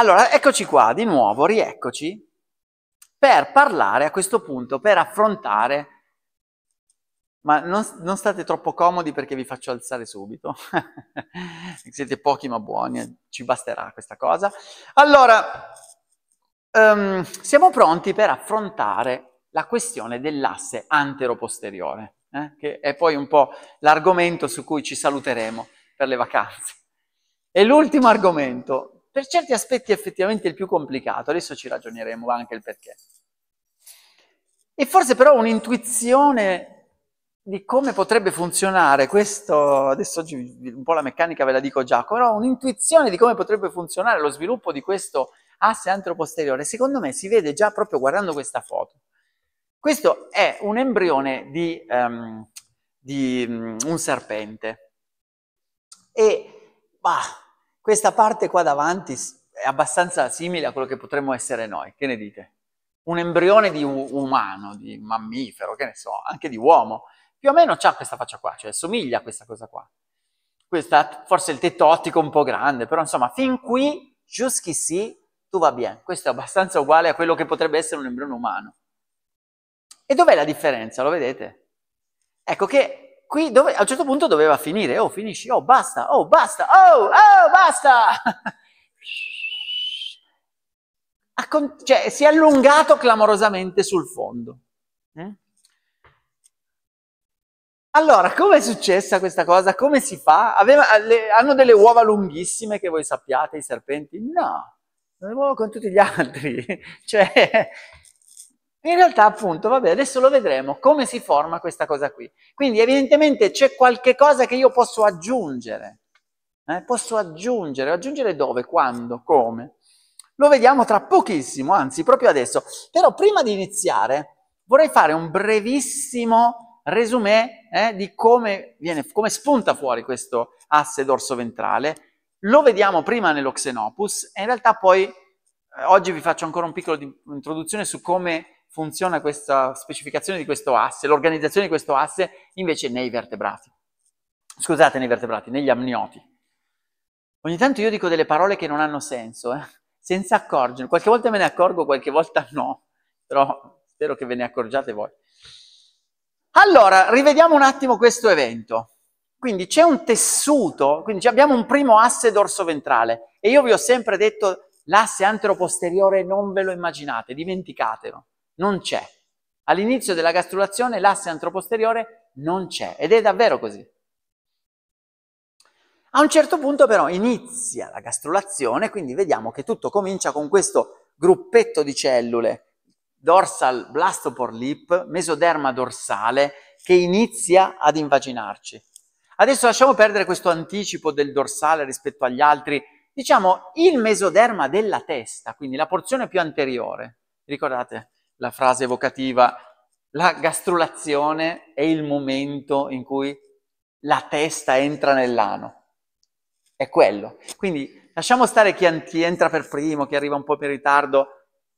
Allora, eccoci qua di nuovo, rieccoci, per parlare a questo punto, per affrontare, ma non, non state troppo comodi perché vi faccio alzare subito, siete pochi ma buoni, eh, ci basterà questa cosa. Allora, um, siamo pronti per affrontare la questione dell'asse antero-posteriore, eh? che è poi un po' l'argomento su cui ci saluteremo per le vacanze. E l'ultimo argomento per certi aspetti effettivamente il più complicato, adesso ci ragioneremo anche il perché. E forse però un'intuizione di come potrebbe funzionare questo, adesso oggi un po' la meccanica ve la dico già, però un'intuizione di come potrebbe funzionare lo sviluppo di questo asse antroposteriore, secondo me si vede già proprio guardando questa foto. Questo è un embrione di, um, di um, un serpente. E bah, questa parte qua davanti è abbastanza simile a quello che potremmo essere noi, che ne dite? Un embrione di umano, di mammifero, che ne so, anche di uomo, più o meno ha questa faccia qua, cioè somiglia a questa cosa qua. Questa, forse il tetto ottico un po' grande, però insomma, fin qui, giusqu'ici, tu va bene. Questo è abbastanza uguale a quello che potrebbe essere un embrione umano. E dov'è la differenza? Lo vedete? Ecco che qui dove, a un certo punto doveva finire, oh finisci, oh basta, oh basta, oh, oh basta! cioè, si è allungato clamorosamente sul fondo. Eh? Allora, come è successa questa cosa? Come si fa? Aveva, le, hanno delle uova lunghissime che voi sappiate, i serpenti? No, le uova con tutti gli altri. cioè, in realtà, appunto, vabbè, adesso lo vedremo come si forma questa cosa qui. Quindi, evidentemente c'è qualche cosa che io posso aggiungere. Eh? Posso aggiungere, aggiungere dove, quando, come. Lo vediamo tra pochissimo, anzi, proprio adesso. Però prima di iniziare, vorrei fare un brevissimo resumé eh, di come, viene, come spunta fuori questo asse dorso-ventrale. Lo vediamo prima nello Xenopus e in realtà poi eh, oggi vi faccio ancora un piccolo di, introduzione su come funziona questa specificazione di questo asse, l'organizzazione di questo asse invece nei vertebrati. Scusate, nei vertebrati, negli amnioti. Ogni tanto io dico delle parole che non hanno senso, eh? senza accorgermi. Qualche volta me ne accorgo, qualche volta no, però spero che ve ne accorgiate voi. Allora, rivediamo un attimo questo evento. Quindi c'è un tessuto, quindi abbiamo un primo asse dorso-ventrale e io vi ho sempre detto l'asse antero-posteriore non ve lo immaginate, dimenticatelo non c'è. All'inizio della gastrulazione l'asse antroposteriore non c'è ed è davvero così. A un certo punto però inizia la gastrulazione, quindi vediamo che tutto comincia con questo gruppetto di cellule, dorsal blastopore lip, mesoderma dorsale, che inizia ad invaginarci. Adesso lasciamo perdere questo anticipo del dorsale rispetto agli altri, diciamo il mesoderma della testa, quindi la porzione più anteriore, ricordate? la frase evocativa, la gastrulazione è il momento in cui la testa entra nell'ano. È quello. Quindi lasciamo stare chi, chi entra per primo, chi arriva un po' in ritardo.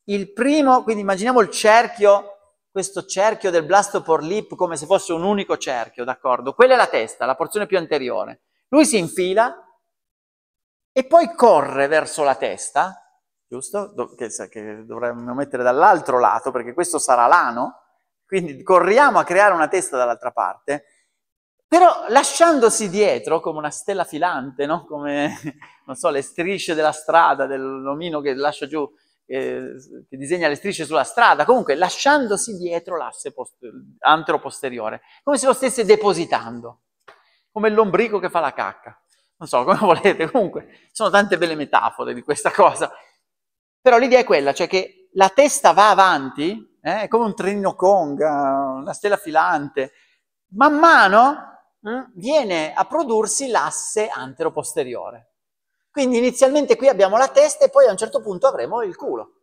Il primo, quindi immaginiamo il cerchio questo cerchio del blastoporlip come se fosse un unico cerchio, d'accordo? Quella è la testa, la porzione più anteriore. Lui si infila e poi corre verso la testa giusto? Do che, che dovremmo mettere dall'altro lato, perché questo sarà l'ano, quindi corriamo a creare una testa dall'altra parte, però lasciandosi dietro come una stella filante, no? come so, le strisce della strada, dell'omino che lascia giù, che disegna le strisce sulla strada, comunque lasciandosi dietro l'asse antero-posteriore, come se lo stesse depositando, come l'ombrico che fa la cacca. Non so, come volete, comunque, sono tante belle metafore di questa cosa. Però l'idea è quella, cioè che la testa va avanti, eh, è come un trenino Kong, eh, una stella filante, man mano eh, viene a prodursi l'asse antero-posteriore. Quindi inizialmente qui abbiamo la testa e poi a un certo punto avremo il culo.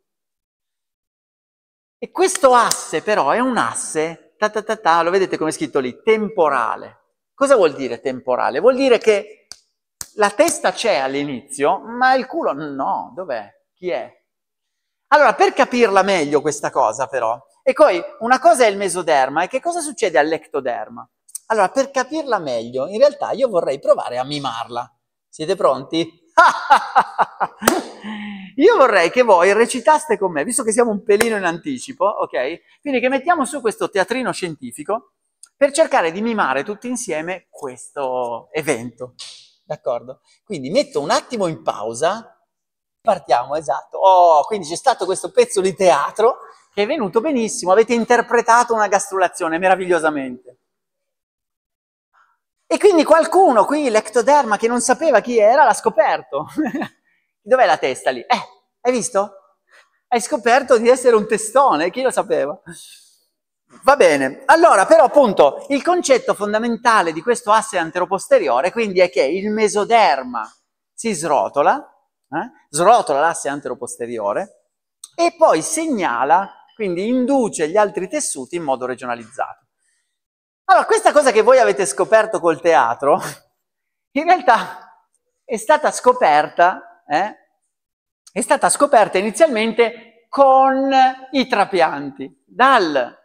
E questo asse però è un asse, ta ta ta ta, lo vedete come è scritto lì, temporale. Cosa vuol dire temporale? Vuol dire che la testa c'è all'inizio, ma il culo no, dov'è? Chi è? Allora, per capirla meglio questa cosa però, e poi una cosa è il mesoderma e che cosa succede all'ectoderma? Allora, per capirla meglio, in realtà io vorrei provare a mimarla. Siete pronti? io vorrei che voi recitaste con me, visto che siamo un pelino in anticipo, ok? Quindi che mettiamo su questo teatrino scientifico per cercare di mimare tutti insieme questo evento. D'accordo? Quindi metto un attimo in pausa Partiamo, esatto. Oh, quindi c'è stato questo pezzo di teatro che è venuto benissimo, avete interpretato una gastrulazione meravigliosamente. E quindi qualcuno qui, l'ectoderma, che non sapeva chi era, l'ha scoperto. Dov'è la testa lì? Eh, hai visto? Hai scoperto di essere un testone, chi lo sapeva? Va bene, allora però appunto il concetto fondamentale di questo asse anteroposteriore quindi è che il mesoderma si srotola eh? srotola l'asse anteroposteriore e poi segnala, quindi induce gli altri tessuti in modo regionalizzato. Allora, questa cosa che voi avete scoperto col teatro, in realtà è stata scoperta, eh? è stata scoperta inizialmente con i trapianti, dal,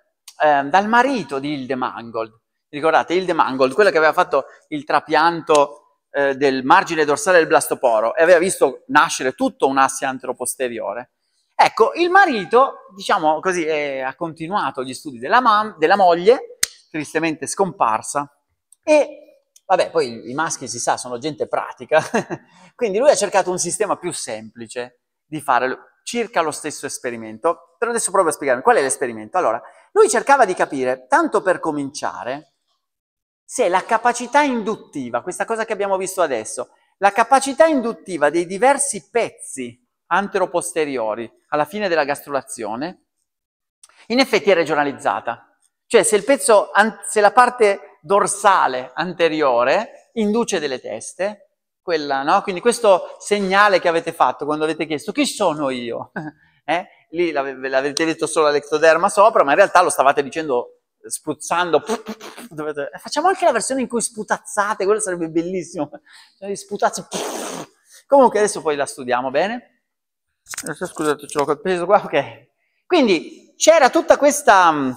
eh, dal marito di Hilde Mangold. Ricordate, Hilde Mangold, quella che aveva fatto il trapianto eh, del margine dorsale del blastoporo e aveva visto nascere tutto un asse anteroposteriore. Ecco, il marito, diciamo così, eh, ha continuato gli studi della, mam- della moglie, tristemente scomparsa, e vabbè, poi i maschi si sa, sono gente pratica, quindi lui ha cercato un sistema più semplice di fare circa lo stesso esperimento. Però adesso provo a spiegarmi qual è l'esperimento. Allora, lui cercava di capire, tanto per cominciare, se la capacità induttiva, questa cosa che abbiamo visto adesso, la capacità induttiva dei diversi pezzi anteroposteriori alla fine della gastrulazione, in effetti è regionalizzata. Cioè se, pezzo, se la parte dorsale anteriore induce delle teste, quella, no? quindi questo segnale che avete fatto quando avete chiesto chi sono io, eh? lì l'avete detto solo all'ectoderma sopra, ma in realtà lo stavate dicendo spruzzando, dovete... facciamo anche la versione in cui sputazzate, quello sarebbe bellissimo, cioè, sputazzi, comunque adesso poi la studiamo bene, adesso scusate ce l'ho colpito qua, ok, quindi c'era tutta questa, mm,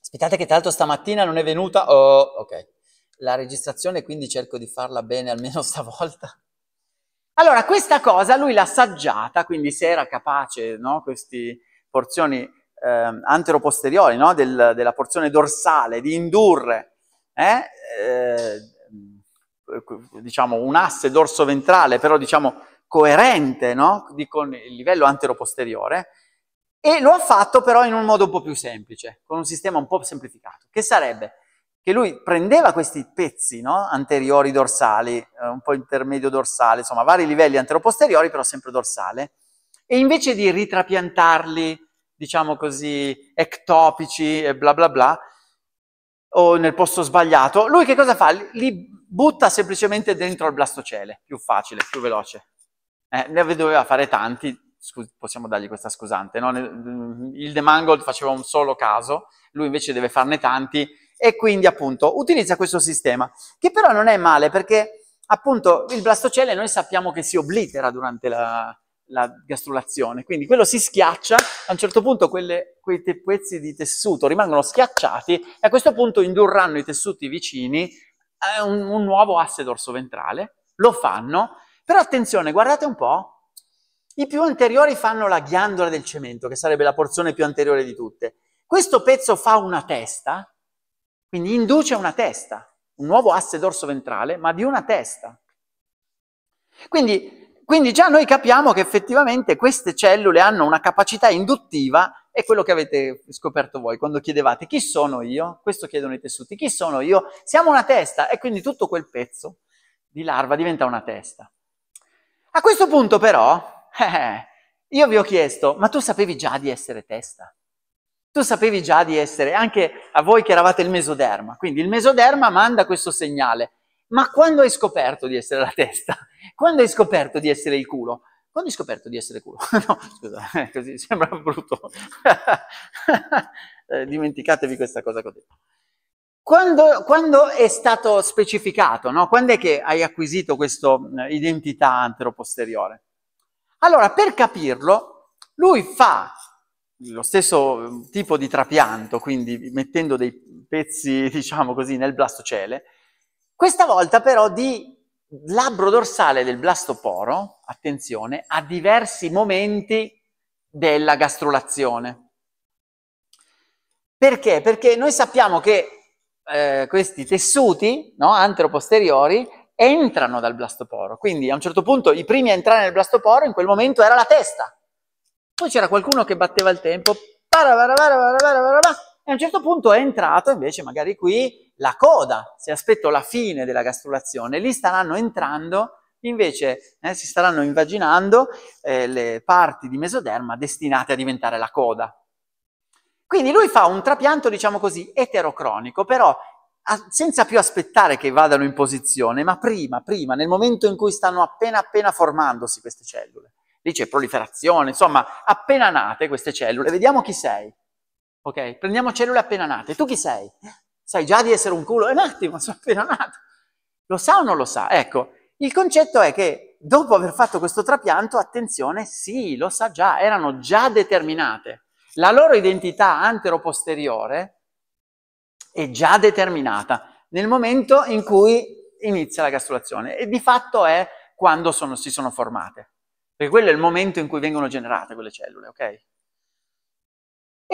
aspettate che tra l'altro stamattina non è venuta, oh, ok, la registrazione quindi cerco di farla bene almeno stavolta, allora, questa cosa lui l'ha assaggiata, quindi se era capace, no, queste porzioni eh, anteroposteriori, no? Del, della porzione dorsale, di indurre, eh? Eh, diciamo, un asse dorso-ventrale, però diciamo coerente no? Di, con il livello anteroposteriore, e lo ha fatto però in un modo un po' più semplice, con un sistema un po' semplificato, che sarebbe che lui prendeva questi pezzi no? anteriori dorsali, eh, un po' intermedio dorsale, insomma vari livelli anteroposteriori, però sempre dorsale, e invece di ritrapiantarli diciamo così, ectopici e bla bla bla, o nel posto sbagliato, lui che cosa fa? Li butta semplicemente dentro al blastocele, più facile, più veloce. Eh, ne doveva fare tanti, possiamo dargli questa scusante, no? il De Mangold faceva un solo caso, lui invece deve farne tanti e quindi appunto utilizza questo sistema, che però non è male perché appunto il blastocele noi sappiamo che si oblitera durante la, la gastrulazione. Quindi quello si schiaccia, a un certo punto quelle, quei te, pezzi di tessuto rimangono schiacciati e a questo punto indurranno i tessuti vicini a un, un nuovo asse dorsoventrale. Lo fanno, però attenzione, guardate un po', i più anteriori fanno la ghiandola del cemento, che sarebbe la porzione più anteriore di tutte. Questo pezzo fa una testa, quindi induce una testa, un nuovo asse dorsoventrale, ma di una testa. Quindi quindi già noi capiamo che effettivamente queste cellule hanno una capacità induttiva, è quello che avete scoperto voi quando chiedevate chi sono io, questo chiedono i tessuti, chi sono io, siamo una testa e quindi tutto quel pezzo di larva diventa una testa. A questo punto però, eh, eh io vi ho chiesto, ma tu sapevi già di essere testa? Tu sapevi già di essere, anche a voi che eravate il mesoderma, quindi il mesoderma manda questo segnale, ma quando hai scoperto di essere la testa? Quando hai scoperto di essere il culo? Quando hai scoperto di essere culo? no, scusa, eh, così sembra brutto. Eh, dimenticatevi questa cosa che ho detto. Quando, quando, è stato specificato, no? quando è che hai acquisito questa eh, identità anteroposteriore? Allora, per capirlo, lui fa lo stesso mm, tipo di trapianto, quindi mettendo dei pezzi, diciamo così, nel blastocele, questa volta però di labbro dorsale del blastoporo, attenzione, a diversi momenti della gastrulazione. Perché? Perché noi sappiamo che eh, questi tessuti no, anteroposteriori entrano dal blastoporo, quindi a un certo punto i primi a entrare nel blastoporo in quel momento era la testa. Poi c'era qualcuno che batteva il tempo, e a un certo punto è entrato invece magari qui la coda, se aspetto la fine della gastrulazione, lì staranno entrando invece eh, si staranno invaginando eh, le parti di mesoderma destinate a diventare la coda. Quindi lui fa un trapianto, diciamo così, eterocronico, però a, senza più aspettare che vadano in posizione, ma prima, prima, nel momento in cui stanno appena appena formandosi queste cellule. Lì c'è proliferazione, insomma, appena nate queste cellule, vediamo chi sei. Ok? Prendiamo cellule appena nate. Tu chi sei? Sai già di essere un culo? È eh, un attimo, sono appena nato. Lo sa o non lo sa? Ecco, il concetto è che dopo aver fatto questo trapianto, attenzione, sì, lo sa già, erano già determinate. La loro identità antero-posteriore è già determinata nel momento in cui inizia la gastrulazione e di fatto è quando sono, si sono formate, perché quello è il momento in cui vengono generate quelle cellule, ok?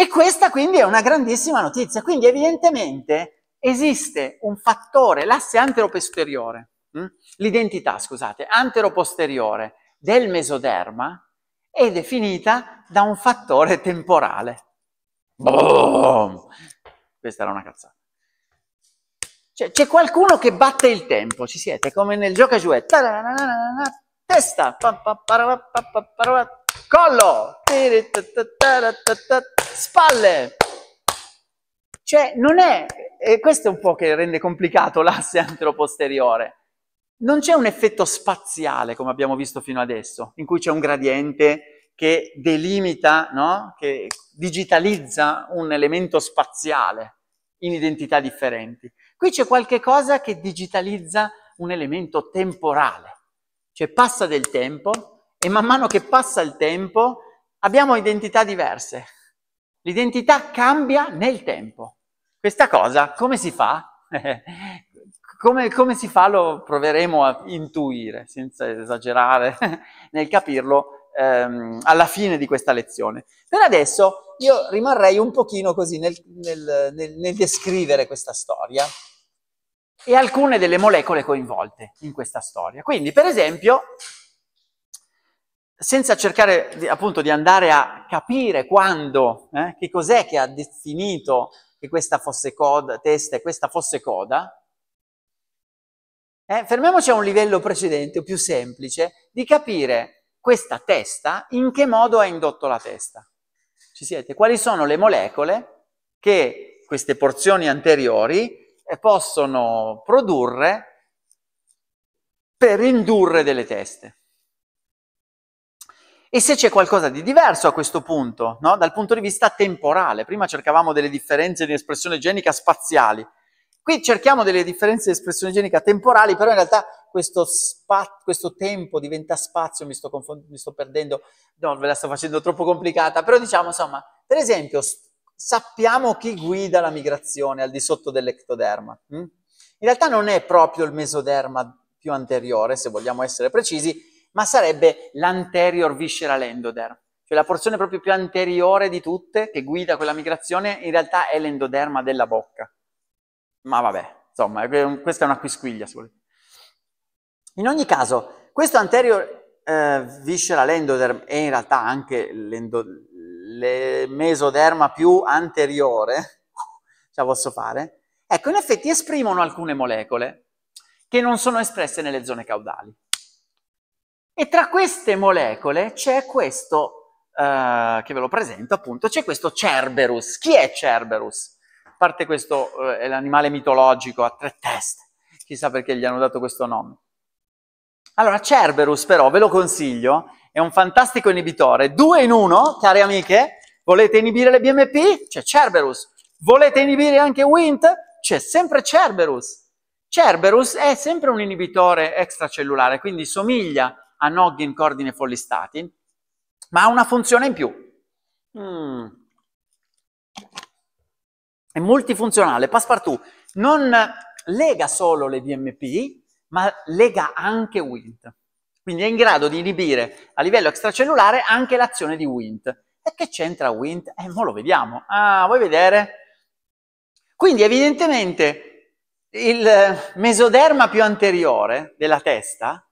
E questa quindi è una grandissima notizia. Quindi evidentemente esiste un fattore, l'asse anteroposteriore, mm? l'identità, scusate, anteroposteriore del mesoderma è definita da un fattore temporale. Boom! Questa era una cazzata. Cioè, c'è qualcuno che batte il tempo, ci siete, come nel gioco a giuet. Testa, collo, spalle. Cioè, non è, e questo è un po' che rende complicato l'asse anteroposteriore. Non c'è un effetto spaziale, come abbiamo visto fino adesso, in cui c'è un gradiente che delimita, no? che digitalizza un elemento spaziale in identità differenti. Qui c'è qualche cosa che digitalizza un elemento temporale, cioè passa del tempo e man mano che passa il tempo abbiamo identità diverse. L'identità cambia nel tempo. Questa cosa come si fa? come, come, si fa lo proveremo a intuire, senza esagerare nel capirlo, ehm, alla fine di questa lezione. Per adesso io rimarrei un pochino così nel, nel, nel, nel descrivere questa storia e alcune delle molecole coinvolte in questa storia. Quindi, per esempio, senza cercare di, appunto di andare a capire quando, eh, che cos'è che ha definito che questa fosse coda, testa e questa fosse coda, eh, fermiamoci a un livello precedente, più semplice, di capire questa testa in che modo ha indotto la testa. Ci siete? Quali sono le molecole che queste porzioni anteriori eh, possono produrre per indurre delle teste? E se c'è qualcosa di diverso a questo punto, no? dal punto di vista temporale, prima cercavamo delle differenze di espressione genica spaziali, qui cerchiamo delle differenze di espressione genica temporali, però in realtà questo, spa- questo tempo diventa spazio, mi sto, confond- mi sto perdendo, no, ve la sto facendo troppo complicata, però diciamo insomma, per esempio, sappiamo chi guida la migrazione al di sotto dell'ectoderma. Hm? In realtà non è proprio il mesoderma più anteriore, se vogliamo essere precisi, ma sarebbe l'anterior visceral endoderm, cioè la porzione proprio più anteriore di tutte che guida quella migrazione in realtà è l'endoderma della bocca. Ma vabbè, insomma, questa è una quisquiglia. In ogni caso, questo anterior eh, visceral endoderm e in realtà anche le più anteriore, ce la posso fare, ecco, in effetti esprimono alcune molecole che non sono espresse nelle zone caudali. E tra queste molecole c'è questo, eh, che ve lo presento appunto, c'è questo Cerberus. Chi è Cerberus? A parte questo, eh, è l'animale mitologico a tre teste, chissà perché gli hanno dato questo nome. Allora, Cerberus però, ve lo consiglio, è un fantastico inibitore, due in uno, care amiche, volete inibire le BMP? C'è Cerberus. Volete inibire anche Wnt? C'è sempre Cerberus. Cerberus è sempre un inibitore extracellulare, quindi somiglia a a noggin, cordine, follistati, ma ha una funzione in più. Mm. È multifunzionale. Passepartout non lega solo le DMP, ma lega anche Wint. Quindi è in grado di inibire a livello extracellulare anche l'azione di Wint. E che c'entra Wint? Eh, mo lo vediamo. Ah, vuoi vedere? Quindi evidentemente il mesoderma più anteriore della testa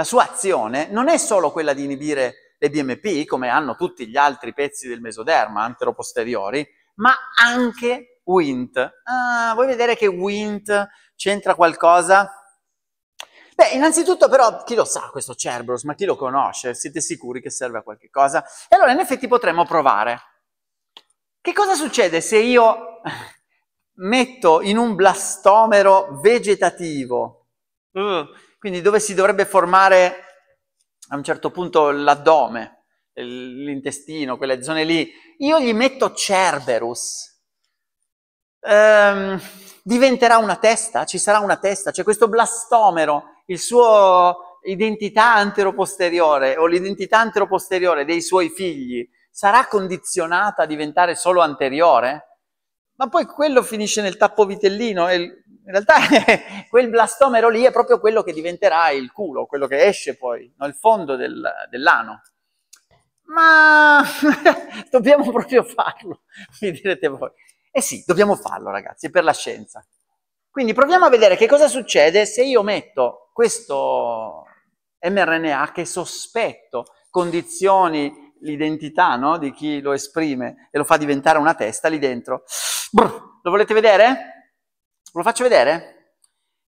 la sua azione non è solo quella di inibire le BMP, come hanno tutti gli altri pezzi del mesoderma anteroposteriori, ma anche Wnt. Ah, vuoi vedere che Wnt c'entra qualcosa? Beh, innanzitutto però chi lo sa questo Cerberus, ma chi lo conosce? Siete sicuri che serve a qualche cosa? E allora in effetti potremmo provare. Che cosa succede se io metto in un blastomero vegetativo? Uh, quindi dove si dovrebbe formare a un certo punto l'addome, l'intestino, quelle zone lì, io gli metto Cerberus. Ehm, diventerà una testa? Ci sarà una testa? C'è questo blastomero, il suo identità anteroposteriore o l'identità anteroposteriore dei suoi figli sarà condizionata a diventare solo anteriore? Ma poi quello finisce nel tappo vitellino e in realtà quel blastomero lì è proprio quello che diventerà il culo, quello che esce poi, no? il fondo del, dell'ano. Ma dobbiamo proprio farlo, mi direte voi. Eh sì, dobbiamo farlo ragazzi, è per la scienza. Quindi proviamo a vedere che cosa succede se io metto questo mRNA che sospetto condizioni l'identità no? di chi lo esprime e lo fa diventare una testa lì dentro. Brr, lo volete vedere? Ve Lo faccio vedere?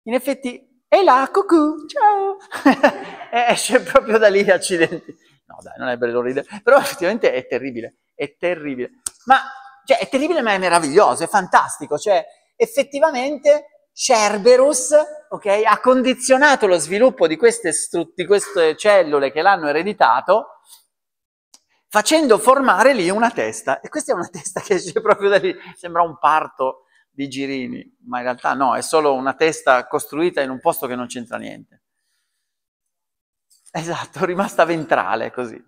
In effetti, è là, cucù, ciao! Eh, esce proprio da lì, accidenti. No dai, non è bello ridere, però effettivamente è terribile, è terribile. Ma, cioè, è terribile ma è meraviglioso, è fantastico, cioè, effettivamente Cerberus, okay, ha condizionato lo sviluppo di queste, di queste cellule che l'hanno ereditato, facendo formare lì una testa. E questa è una testa che esce proprio da lì, sembra un parto di girini, ma in realtà no, è solo una testa costruita in un posto che non c'entra niente. Esatto, rimasta ventrale così.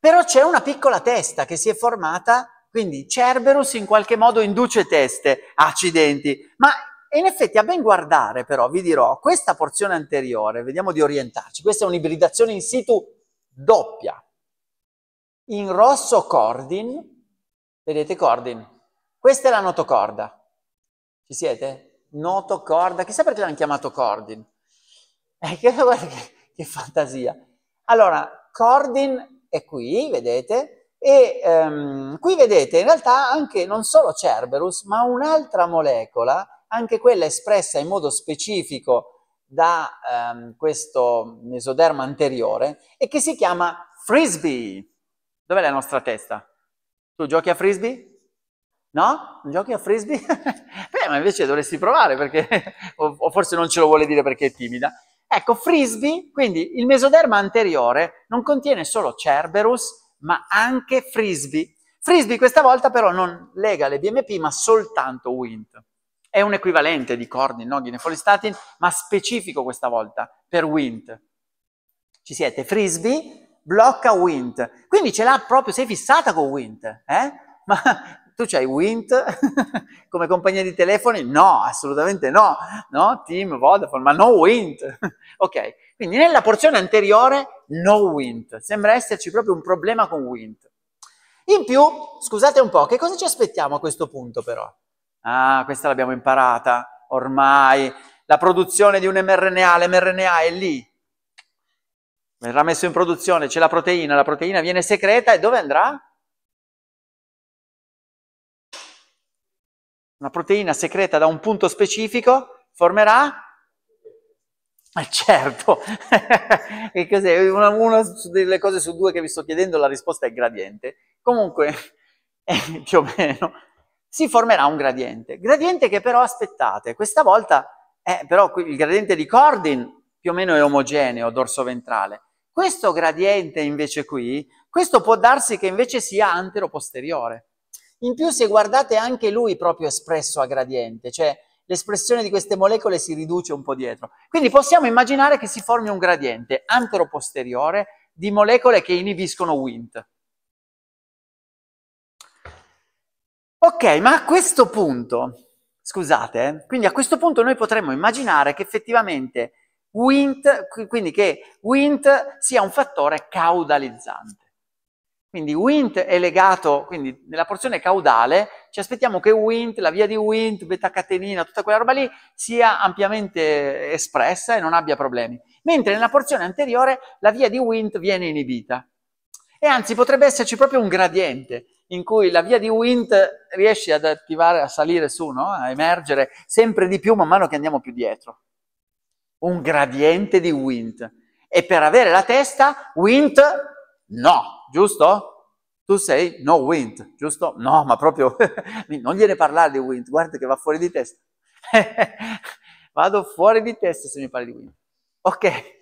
Però c'è una piccola testa che si è formata, quindi Cerberus in qualche modo induce teste, accidenti, ma in effetti a ben guardare però, vi dirò, questa porzione anteriore, vediamo di orientarci, questa è un'ibridazione in situ doppia. In rosso Cordin, vedete Cordin, questa è la notocorda. Ci siete? Notocorda. Chissà perché l'hanno chiamato cordin. Eh, che, che, che fantasia. Allora, cordin è qui, vedete, e ehm, qui vedete in realtà anche non solo Cerberus, ma un'altra molecola, anche quella espressa in modo specifico da ehm, questo mesoderma anteriore, e che si chiama frisbee. Dov'è la nostra testa? Tu giochi a frisbee? No? Non giochi a frisbee? Beh, ma invece dovresti provare perché, o forse non ce lo vuole dire perché è timida. Ecco, frisbee, quindi il mesoderma anteriore non contiene solo Cerberus, ma anche frisbee. Frisbee questa volta però non lega le BMP, ma soltanto Wint. È un equivalente di Cordin, Nogin e Folistatin, ma specifico questa volta per Wint. Ci siete, frisbee blocca Wint. Quindi ce l'ha proprio, sei fissata con Wint, eh? Ma tu c'hai Wint come compagnia di telefoni? No, assolutamente no, no? Team, Vodafone, ma no Wint. ok, quindi nella porzione anteriore no Wint, sembra esserci proprio un problema con Wint. In più, scusate un po', che cosa ci aspettiamo a questo punto però? Ah, questa l'abbiamo imparata ormai, la produzione di un mRNA, l'mRNA è lì, verrà messo in produzione, c'è la proteina, la proteina viene secreta e dove andrà? una proteina secreta da un punto specifico formerà eh certo, una, una, delle cose su due che vi sto chiedendo, la risposta è gradiente. Comunque, eh, più o meno, si formerà un gradiente. Gradiente che però, aspettate, questa volta, eh, però il gradiente di Cordin più o meno è omogeneo, dorso-ventrale. Questo gradiente invece qui, questo può darsi che invece sia antero-posteriore. In più, se guardate anche lui proprio espresso a gradiente, cioè l'espressione di queste molecole si riduce un po' dietro. Quindi possiamo immaginare che si formi un gradiente antero di molecole che inibiscono Wnt. Ok, ma a questo punto, scusate, eh, quindi a questo punto noi potremmo immaginare che effettivamente Wnt, quindi che Wnt sia un fattore caudalizzante. Quindi Wnt è legato, quindi nella porzione caudale ci aspettiamo che Wnt, la via di Wnt, beta catenina, tutta quella roba lì sia ampiamente espressa e non abbia problemi. Mentre nella porzione anteriore la via di Wnt viene inibita. E anzi potrebbe esserci proprio un gradiente in cui la via di Wnt riesce ad attivare, a salire su, no? a emergere sempre di più man mano che andiamo più dietro. Un gradiente di Wnt. E per avere la testa, Wnt no giusto? Tu sei no wind, giusto? No, ma proprio non gliene parlare di wind, guarda che va fuori di testa. Vado fuori di testa se mi parli di wind. Ok.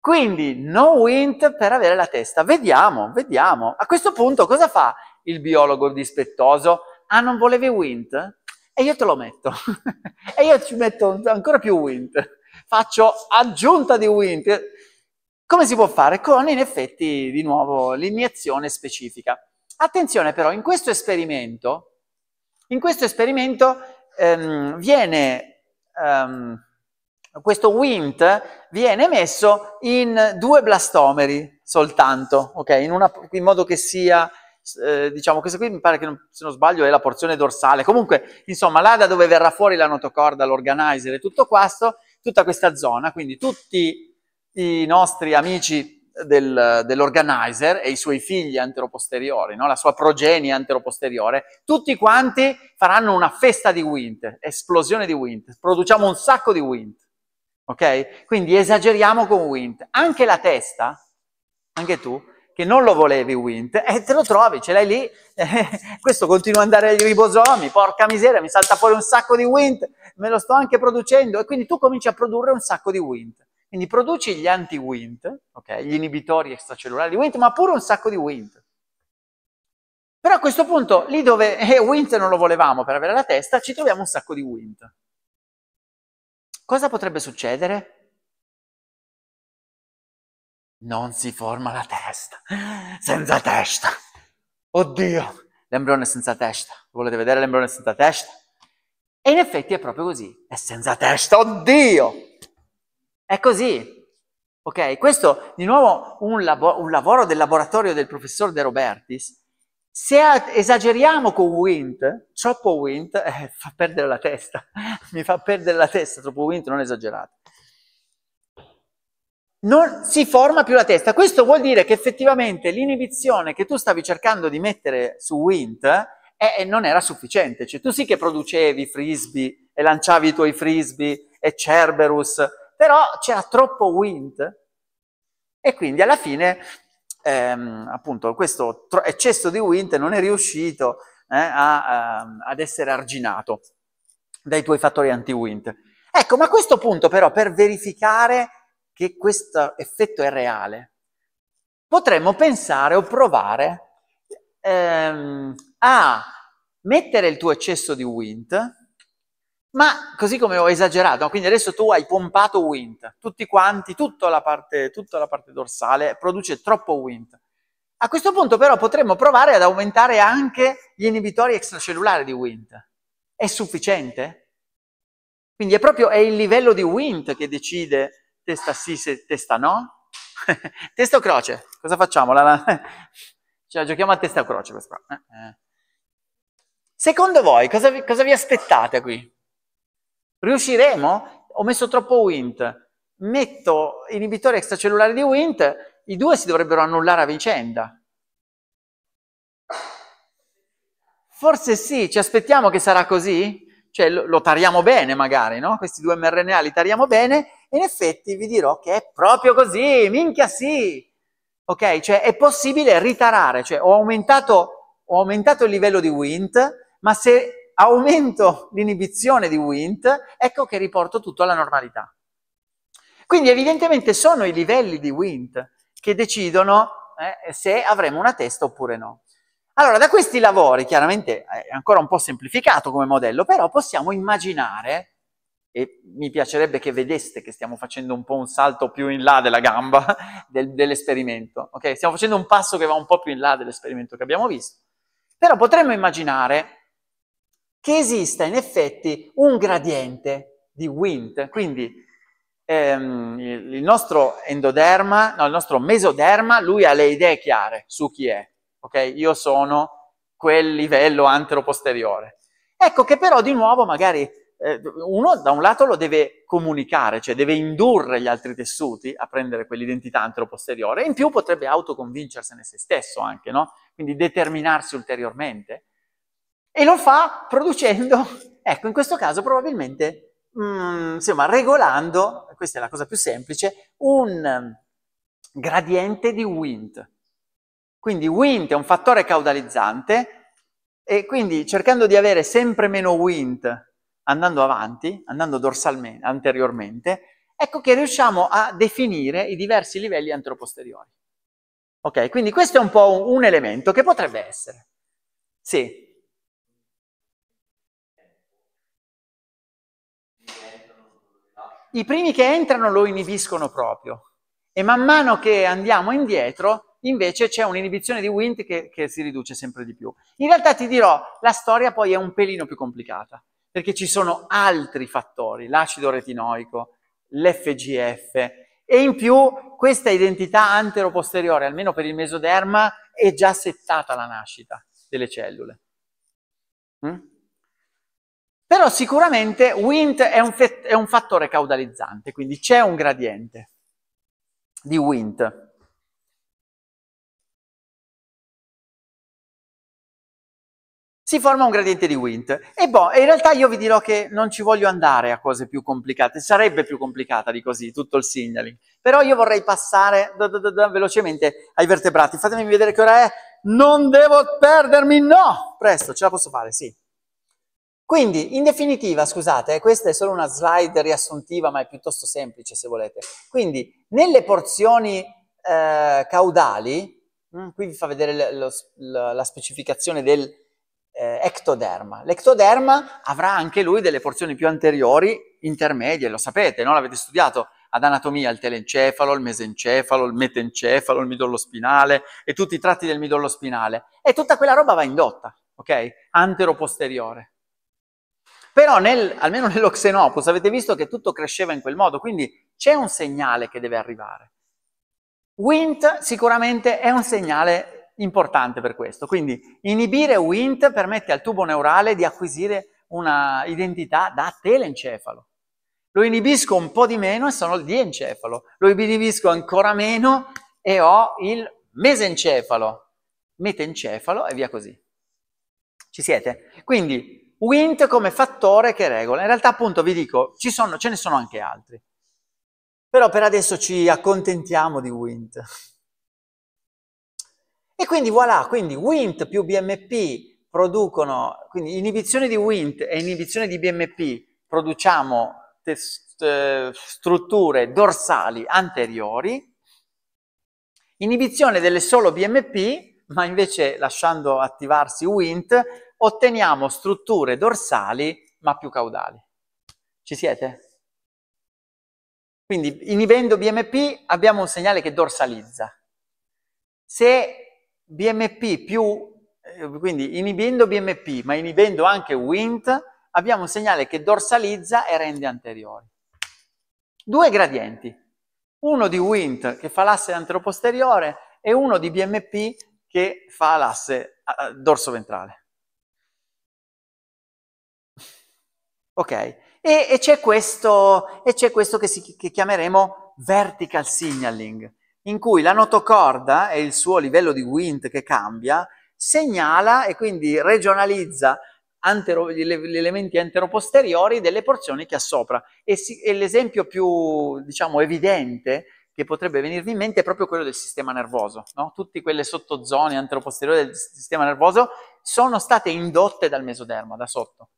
Quindi no wind per avere la testa. Vediamo, vediamo. A questo punto cosa fa il biologo dispettoso? Ah, non volevi wind? E io te lo metto. e io ci metto ancora più wind. Faccio aggiunta di wind come si può fare? Con, in effetti, di nuovo, l'iniezione specifica. Attenzione però, in questo esperimento, in questo esperimento ehm, viene, ehm, questo Wnt viene messo in due blastomeri soltanto, okay? in, una, in, modo che sia, eh, diciamo, questa qui mi pare che, non, se non sbaglio, è la porzione dorsale. Comunque, insomma, là da dove verrà fuori la notocorda, l'organizer e tutto questo, tutta questa zona, quindi tutti i nostri amici del, dell'organizer e i suoi figli anteroposteriori, no? la sua progenie anteroposteriore, tutti quanti faranno una festa di Wint, esplosione di Wint, produciamo un sacco di Wint, ok? Quindi esageriamo con Wint. Anche la testa, anche tu, che non lo volevi Wint, e eh, te lo trovi, ce l'hai lì, questo continua ad andare agli ribosomi, porca miseria, mi salta fuori un sacco di Wint, me lo sto anche producendo, e quindi tu cominci a produrre un sacco di Wint. Quindi produci gli anti-Wnt, okay, gli inibitori extracellulari di Wnt, ma pure un sacco di Wnt. Però a questo punto, lì dove eh, Wint non lo volevamo per avere la testa, ci troviamo un sacco di Wint. Cosa potrebbe succedere? Non si forma la testa. Senza testa. Oddio, l'embrione senza testa. Volete vedere l'embrione senza testa? E in effetti è proprio così. È senza testa, oddio! È così. Ok? Questo, di nuovo, un, labo- un lavoro del laboratorio del professor De Robertis. Se a- esageriamo con Wint, troppo Wint, eh, fa perdere la testa. Mi fa perdere la testa, troppo Wint, non esagerate. Non si forma più la testa. Questo vuol dire che effettivamente l'inibizione che tu stavi cercando di mettere su Wint eh, eh non era sufficiente. Cioè, tu sì che producevi frisbee e lanciavi i tuoi frisbee e Cerberus però c'era troppo wind e quindi alla fine ehm, appunto questo eccesso di wind non è riuscito eh, a, a, ehm, ad essere arginato dai tuoi fattori anti-wind. Ecco, ma a questo punto però per verificare che questo effetto è reale, potremmo pensare o provare ehm, a mettere il tuo eccesso di wind ma così come ho esagerato, quindi adesso tu hai pompato Wint, tutti quanti, tutta la parte, tutta la parte dorsale produce troppo Wint. A questo punto però potremmo provare ad aumentare anche gli inibitori extracellulari di Wint. È sufficiente? Quindi è proprio è il livello di Wint che decide testa sì, se testa no? testa croce? Cosa facciamo? La, la... Ce giochiamo a testa croce questa qua. Eh, eh? Secondo voi cosa vi, cosa vi aspettate qui? Riusciremo? Ho messo troppo Wint, metto inibitore extracellulare di Wint, i due si dovrebbero annullare a vicenda. Forse sì, ci aspettiamo che sarà così? Cioè lo, lo tariamo bene magari, no? Questi due mRNA li tariamo bene e in effetti vi dirò che è proprio così, minchia sì! Ok? Cioè è possibile ritarare, cioè ho aumentato, ho aumentato il livello di Wint, ma se aumento l'inibizione di Wnt, ecco che riporto tutto alla normalità. Quindi evidentemente sono i livelli di Wnt che decidono eh, se avremo una testa oppure no. Allora, da questi lavori, chiaramente è ancora un po' semplificato come modello, però possiamo immaginare, e mi piacerebbe che vedeste che stiamo facendo un po' un salto più in là della gamba del, dell'esperimento, ok? Stiamo facendo un passo che va un po' più in là dell'esperimento che abbiamo visto. Però potremmo immaginare che esista in effetti un gradiente di Wnt. Quindi ehm, il nostro endoderma, no, il nostro mesoderma, lui ha le idee chiare su chi è. Ok? Io sono quel livello antero Ecco che però di nuovo magari eh, uno da un lato lo deve comunicare, cioè deve indurre gli altri tessuti a prendere quell'identità antero e in più potrebbe autoconvincersene se stesso anche, no? Quindi determinarsi ulteriormente e lo fa producendo, ecco, in questo caso probabilmente, mh, mm, insomma, regolando, questa è la cosa più semplice, un ehm, gradiente di wind. Quindi wind è un fattore caudalizzante e quindi cercando di avere sempre meno wind andando avanti, andando dorsalmente, anteriormente, ecco che riusciamo a definire i diversi livelli anteroposteriori. Ok, quindi questo è un po' un, un elemento che potrebbe essere. Sì. i primi che entrano lo inibiscono proprio e man mano che andiamo indietro invece c'è un'inibizione di Wint che, che, si riduce sempre di più. In realtà ti dirò, la storia poi è un pelino più complicata perché ci sono altri fattori, l'acido retinoico, l'FGF e in più questa identità antero-posteriore, almeno per il mesoderma, è già settata alla nascita delle cellule. Mm? Però sicuramente wind è un, è un fattore caudalizzante, quindi c'è un gradiente di wind. si forma un gradiente di Wint. E boh, in realtà io vi dirò che non ci voglio andare a cose più complicate, sarebbe più complicata di così tutto il signaling. Però io vorrei passare da, da, da, velocemente ai vertebrati. Fatemi vedere che ora è. Non devo perdermi, no! Presto, ce la posso fare, sì. Quindi, in definitiva, scusate, eh, questa è solo una slide riassuntiva, ma è piuttosto semplice se volete. Quindi, nelle porzioni eh, caudali, mm, qui vi fa vedere lo, lo, la specificazione del eh, ectoderma. L'ectoderma avrà anche lui delle porzioni più anteriori, intermedie, lo sapete, no? l'avete studiato ad anatomia, il telencefalo, il mesencefalo, il metencefalo, il midollo spinale e tutti i tratti del midollo spinale. E tutta quella roba va indotta, ok? Antero-posteriore. Però nel, almeno nello Xenopus avete visto che tutto cresceva in quel modo, quindi c'è un segnale che deve arrivare. Wint sicuramente è un segnale importante per questo, quindi inibire Wint permette al tubo neurale di acquisire una identità da telencefalo. Lo inibisco un po' di meno e sono il diencefalo, lo inibisco ancora meno e ho il mesencefalo, metencefalo e via così. Ci siete? Quindi Wint come fattore che regola. In realtà appunto vi dico, sono, ce ne sono anche altri. Però per adesso ci accontentiamo di Wint. E quindi voilà, quindi Wint più BMP producono, quindi inibizione di Wint e inibizione di BMP produciamo test, eh, strutture dorsali anteriori, inibizione delle solo BMP, ma invece lasciando attivarsi Wint, otteniamo strutture dorsali ma più caudali. Ci siete? Quindi inibendo BMP abbiamo un segnale che dorsalizza. Se BMP più, eh, quindi inibendo BMP ma inibendo anche WINT, abbiamo un segnale che dorsalizza e rende anteriori. Due gradienti, uno di WINT che fa l'asse anteroposteriore e uno di BMP che fa l'asse eh, dorso-ventrale. Ok? E, e c'è questo, e c'è questo che, si, che chiameremo vertical signaling, in cui la notocorda e il suo livello di wind che cambia segnala e quindi regionalizza antero, gli, gli elementi anteroposteriori delle porzioni che ha sopra. E, si, e l'esempio più, diciamo, evidente che potrebbe venirvi in mente è proprio quello del sistema nervoso. No? Tutte quelle sottozone anteroposteriori del sistema nervoso sono state indotte dal mesoderma, da sotto.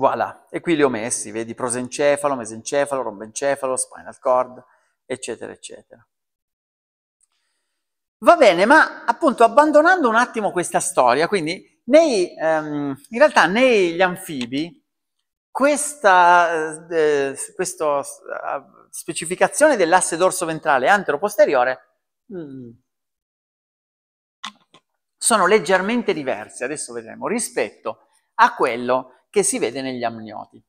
Voilà, e qui li ho messi, vedi prosencefalo, mesencefalo, rombencefalo, spinal cord, eccetera, eccetera. Va bene, ma appunto abbandonando un attimo questa storia, quindi nei, ehm, in realtà negli anfibi questa, eh, questa specificazione dell'asse dorso-ventrale antero-posteriore mm, sono leggermente diverse, adesso vedremo, rispetto a quello che che si vede negli amnioti.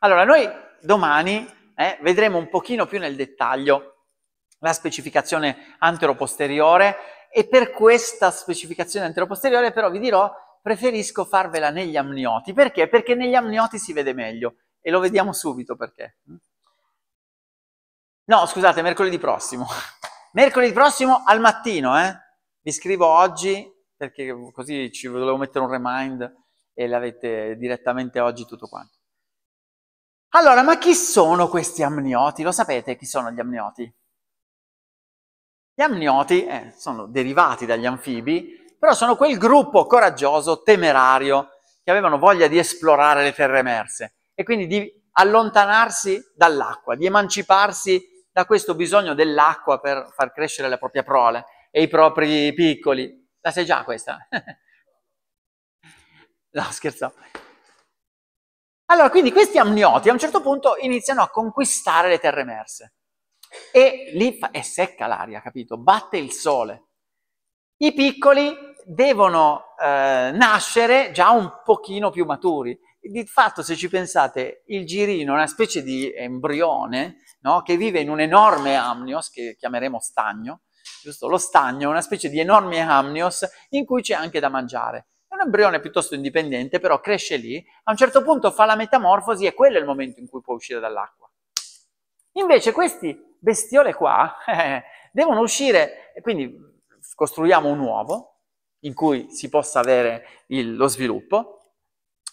Allora, noi domani eh, vedremo un pochino più nel dettaglio la specificazione anteroposteriore e per questa specificazione anteroposteriore però vi dirò preferisco farvela negli amnioti. Perché? Perché negli amnioti si vede meglio e lo vediamo subito perché. No, scusate, mercoledì prossimo. Mercoledì prossimo al mattino, eh? Vi scrivo oggi perché così ci volevo mettere un remind e l'avete direttamente oggi tutto quanto. Allora, ma chi sono questi amnioti? Lo sapete chi sono gli amnioti? Gli amnioti eh, sono derivati dagli anfibi, però sono quel gruppo coraggioso, temerario, che avevano voglia di esplorare le terre emerse e quindi di allontanarsi dall'acqua, di emanciparsi da questo bisogno dell'acqua per far crescere la propria prole e i propri piccoli. La sai già questa? No, scherzo. Allora, quindi questi amnioti a un certo punto iniziano a conquistare le terre emerse. E lì fa- è secca l'aria, capito? Batte il sole. I piccoli devono eh, nascere già un pochino più maturi. Di fatto, se ci pensate, il girino è una specie di embrione no? che vive in un enorme amnios, che chiameremo stagno, giusto? Lo stagno è una specie di enorme amnios in cui c'è anche da mangiare embrione piuttosto indipendente, però cresce lì, a un certo punto fa la metamorfosi e quello è il momento in cui può uscire dall'acqua. Invece questi bestiole qua eh, devono uscire, e quindi costruiamo un uovo in cui si possa avere il, lo sviluppo.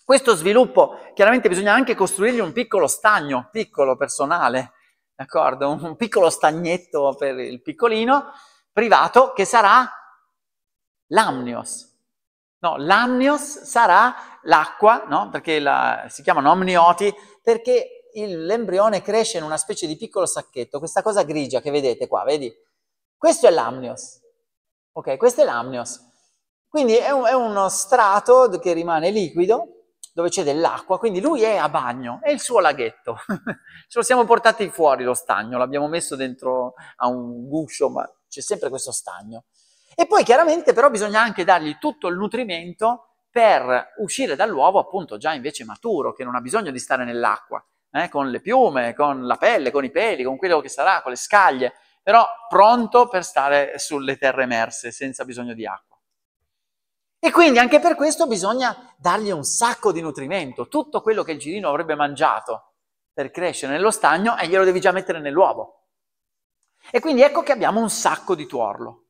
Questo sviluppo, chiaramente bisogna anche costruirgli un piccolo stagno, piccolo personale, d'accordo? Un piccolo stagnetto per il piccolino, privato, che sarà l'amnios, No, l'amnios sarà l'acqua, no? Perché la, si chiamano amnioti, perché l'embrione cresce in una specie di piccolo sacchetto, questa cosa grigia che vedete qua, vedi? Questo è l'amnios, ok? Questo è l'amnios. Quindi è, un, è uno strato che rimane liquido, dove c'è dell'acqua, quindi lui è a bagno, è il suo laghetto. Ce lo siamo portati fuori lo stagno, l'abbiamo messo dentro a un guscio, ma c'è sempre questo stagno. E poi chiaramente però bisogna anche dargli tutto il nutrimento per uscire dall'uovo appunto già invece maturo, che non ha bisogno di stare nell'acqua, eh, con le piume, con la pelle, con i peli, con quello che sarà, con le scaglie, però pronto per stare sulle terre emerse senza bisogno di acqua. E quindi anche per questo bisogna dargli un sacco di nutrimento, tutto quello che il girino avrebbe mangiato per crescere nello stagno e glielo devi già mettere nell'uovo. E quindi ecco che abbiamo un sacco di tuorlo.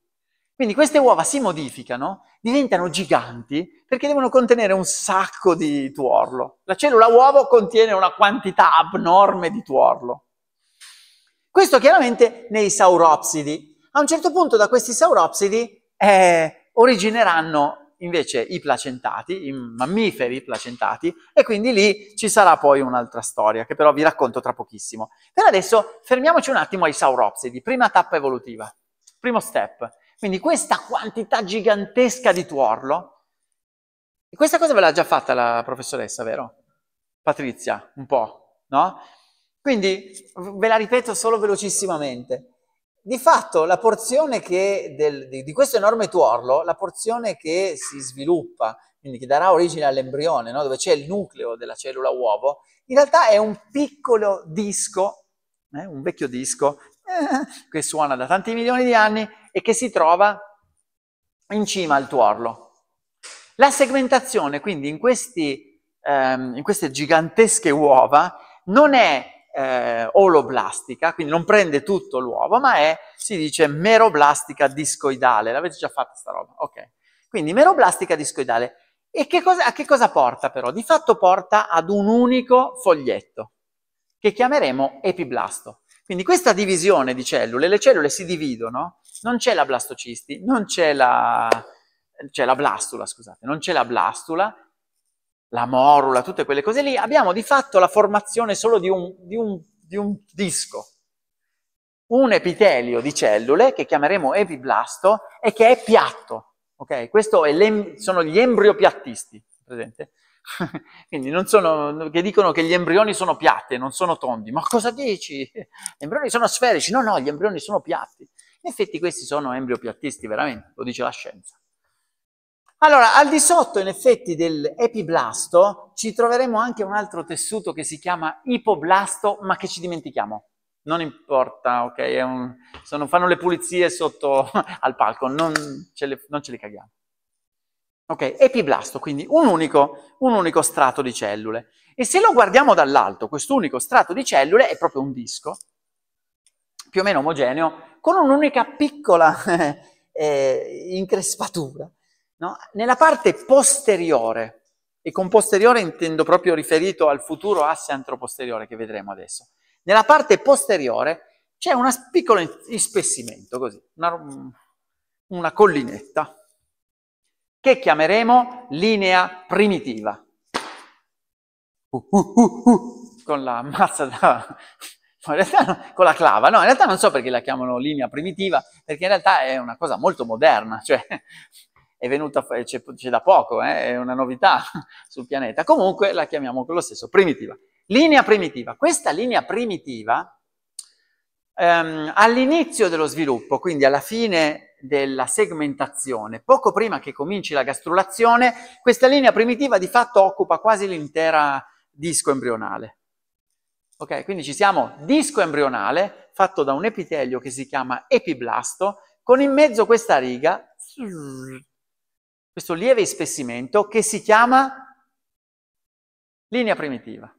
Quindi queste uova si modificano, diventano giganti perché devono contenere un sacco di tuorlo. La cellula uovo contiene una quantità abnorme di tuorlo. Questo chiaramente nei sauropsidi. A un certo punto da questi sauropsidi eh, origineranno invece i placentati, i mammiferi placentati, e quindi lì ci sarà poi un'altra storia che però vi racconto tra pochissimo. Per adesso fermiamoci un attimo ai sauropsidi, prima tappa evolutiva, primo step. Quindi questa quantità gigantesca di tuorlo, questa cosa ve l'ha già fatta la professoressa, vero? Patrizia, un po', no? Quindi ve la ripeto solo velocissimamente. Di fatto la porzione del, di, di questo enorme tuorlo, la porzione che si sviluppa, quindi che darà origine all'embrione, no? dove c'è il nucleo della cellula uovo, in realtà è un piccolo disco, eh, un vecchio disco che suona da tanti milioni di anni e che si trova in cima al tuorlo. La segmentazione, quindi, in, questi, ehm, in queste gigantesche uova non è eh, oloblastica, quindi non prende tutto l'uovo, ma è, si dice, meroblastica discoidale. L'avete già fatta sta roba? Ok. Quindi meroblastica discoidale. E che cosa, a che cosa porta però? Di fatto porta ad un unico foglietto, che chiameremo epiblasto. Quindi questa divisione di cellule, le cellule si dividono, non c'è la blastocisti, non c'è la, c'è la blastula, scusate, non c'è la blastula, la morula, tutte quelle cose lì, abbiamo di fatto la formazione solo di un, di un, di un disco, un epitelio di cellule che chiameremo epiblasto e che è piatto. Questo Questi sono gli embriopiattisti, presente? Quindi non sono, che dicono che gli embrioni sono piatti, non sono tondi. Ma cosa dici? Gli embrioni sono sferici. No, no, gli embrioni sono piatti. In effetti questi sono embriopiattisti, veramente, lo dice la scienza. Allora, al di sotto, in effetti, dell'epiblasto ci troveremo anche un altro tessuto che si chiama ipoblasto, ma che ci dimentichiamo. Non importa, ok? Un, sono, fanno le pulizie sotto al palco, non ce le, non ce le caghiamo ok? Epiblasto, quindi un unico, un unico strato di cellule. E se lo guardiamo dall'alto, questo unico strato di cellule è proprio un disco, più o meno omogeneo, con un'unica piccola eh, increspatura. No? Nella parte posteriore, e con posteriore intendo proprio riferito al futuro asse antroposteriore che vedremo adesso, nella parte posteriore c'è un piccolo ispessimento, così, una, una collinetta, che chiameremo linea primitiva. Uh, uh, uh, con la mazza da... in realtà con la clava, no, in realtà non so perché la chiamano linea primitiva, perché in realtà è una cosa molto moderna, cioè è venuta, c'è, da poco, eh, è una novità sul pianeta. Comunque la chiamiamo con lo stesso, primitiva. Linea primitiva. Questa linea primitiva ehm, all'inizio dello sviluppo, quindi alla fine della segmentazione. Poco prima che cominci la gastrulazione, questa linea primitiva di fatto occupa quasi l'intera disco embrionale. Ok, quindi ci siamo disco embrionale fatto da un epitelio che si chiama epiblasto, con in mezzo questa riga, questo lieve ispessimento che si chiama linea primitiva.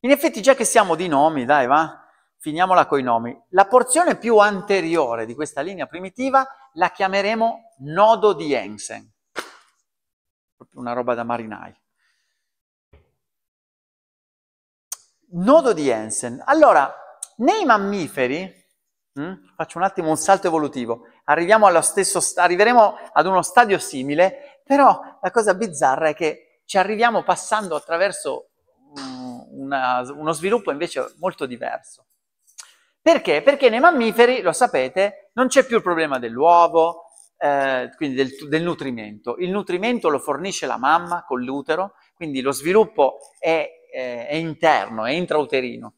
In effetti, già che siamo di nomi, dai, va, finiamola coi nomi, la porzione più anteriore di questa linea primitiva la chiameremo nodo di Ensen, proprio una roba da marinai. Nodo di Ensen. Allora, nei mammiferi, mh, hm, faccio un attimo un salto evolutivo, arriviamo allo stesso, arriveremo ad uno stadio simile, però la cosa bizzarra è che ci arriviamo passando attraverso mm, una, uno sviluppo invece molto diverso. Perché? Perché nei mammiferi, lo sapete, non c'è più il problema dell'uovo, eh, quindi del, del, nutrimento. Il nutrimento lo fornisce la mamma con l'utero, quindi lo sviluppo è, eh, è interno, è intrauterino.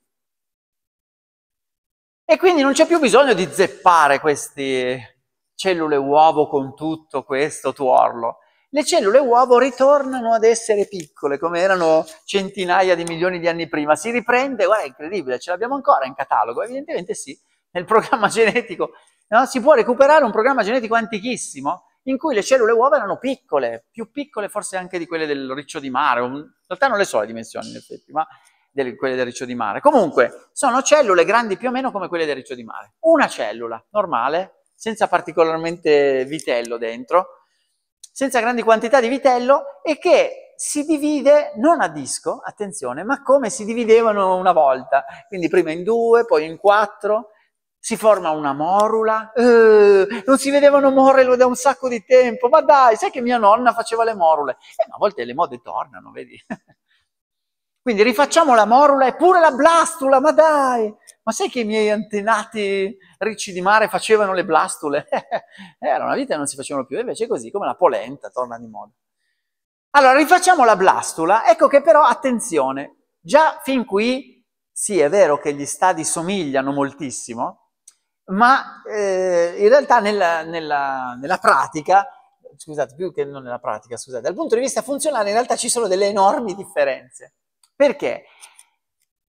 E quindi non c'è più bisogno di zeppare queste cellule uovo con tutto questo tuorlo le cellule uovo ritornano ad essere piccole, come erano centinaia di milioni di anni prima. Si riprende, guarda, è incredibile, ce l'abbiamo ancora in catalogo, evidentemente sì, nel programma genetico. No? Si può recuperare un programma genetico antichissimo in cui le cellule uova erano piccole, più piccole forse anche di quelle del riccio di mare, in realtà non le so le dimensioni in effetti, ma delle, quelle del riccio di mare. Comunque, sono cellule grandi più o meno come quelle del riccio di mare. Una cellula normale, senza particolarmente vitello dentro, senza grandi quantità di vitello e che si divide non a disco, attenzione, ma come si dividevano una volta, quindi prima in due, poi in quattro, si forma una morula, eh, non si vedevano morule da un sacco di tempo, ma dai, sai che mia nonna faceva le morule, eh, ma a volte le mode tornano, vedi? Quindi rifacciamo la morula e pure la blastula, ma dai! Ma sai che i miei antenati ricci di mare facevano le blastule? Eh, era una vita e non si facevano più, invece così, come la polenta, torna di moda. Allora, rifacciamo la blastula, ecco che però, attenzione, già fin qui, sì, è vero che gli stadi somigliano moltissimo, ma eh, in realtà nella, nella, nella pratica scusate, più che non nella pratica, scusate, dal punto di vista funzionale in realtà ci sono delle enormi differenze. Perché?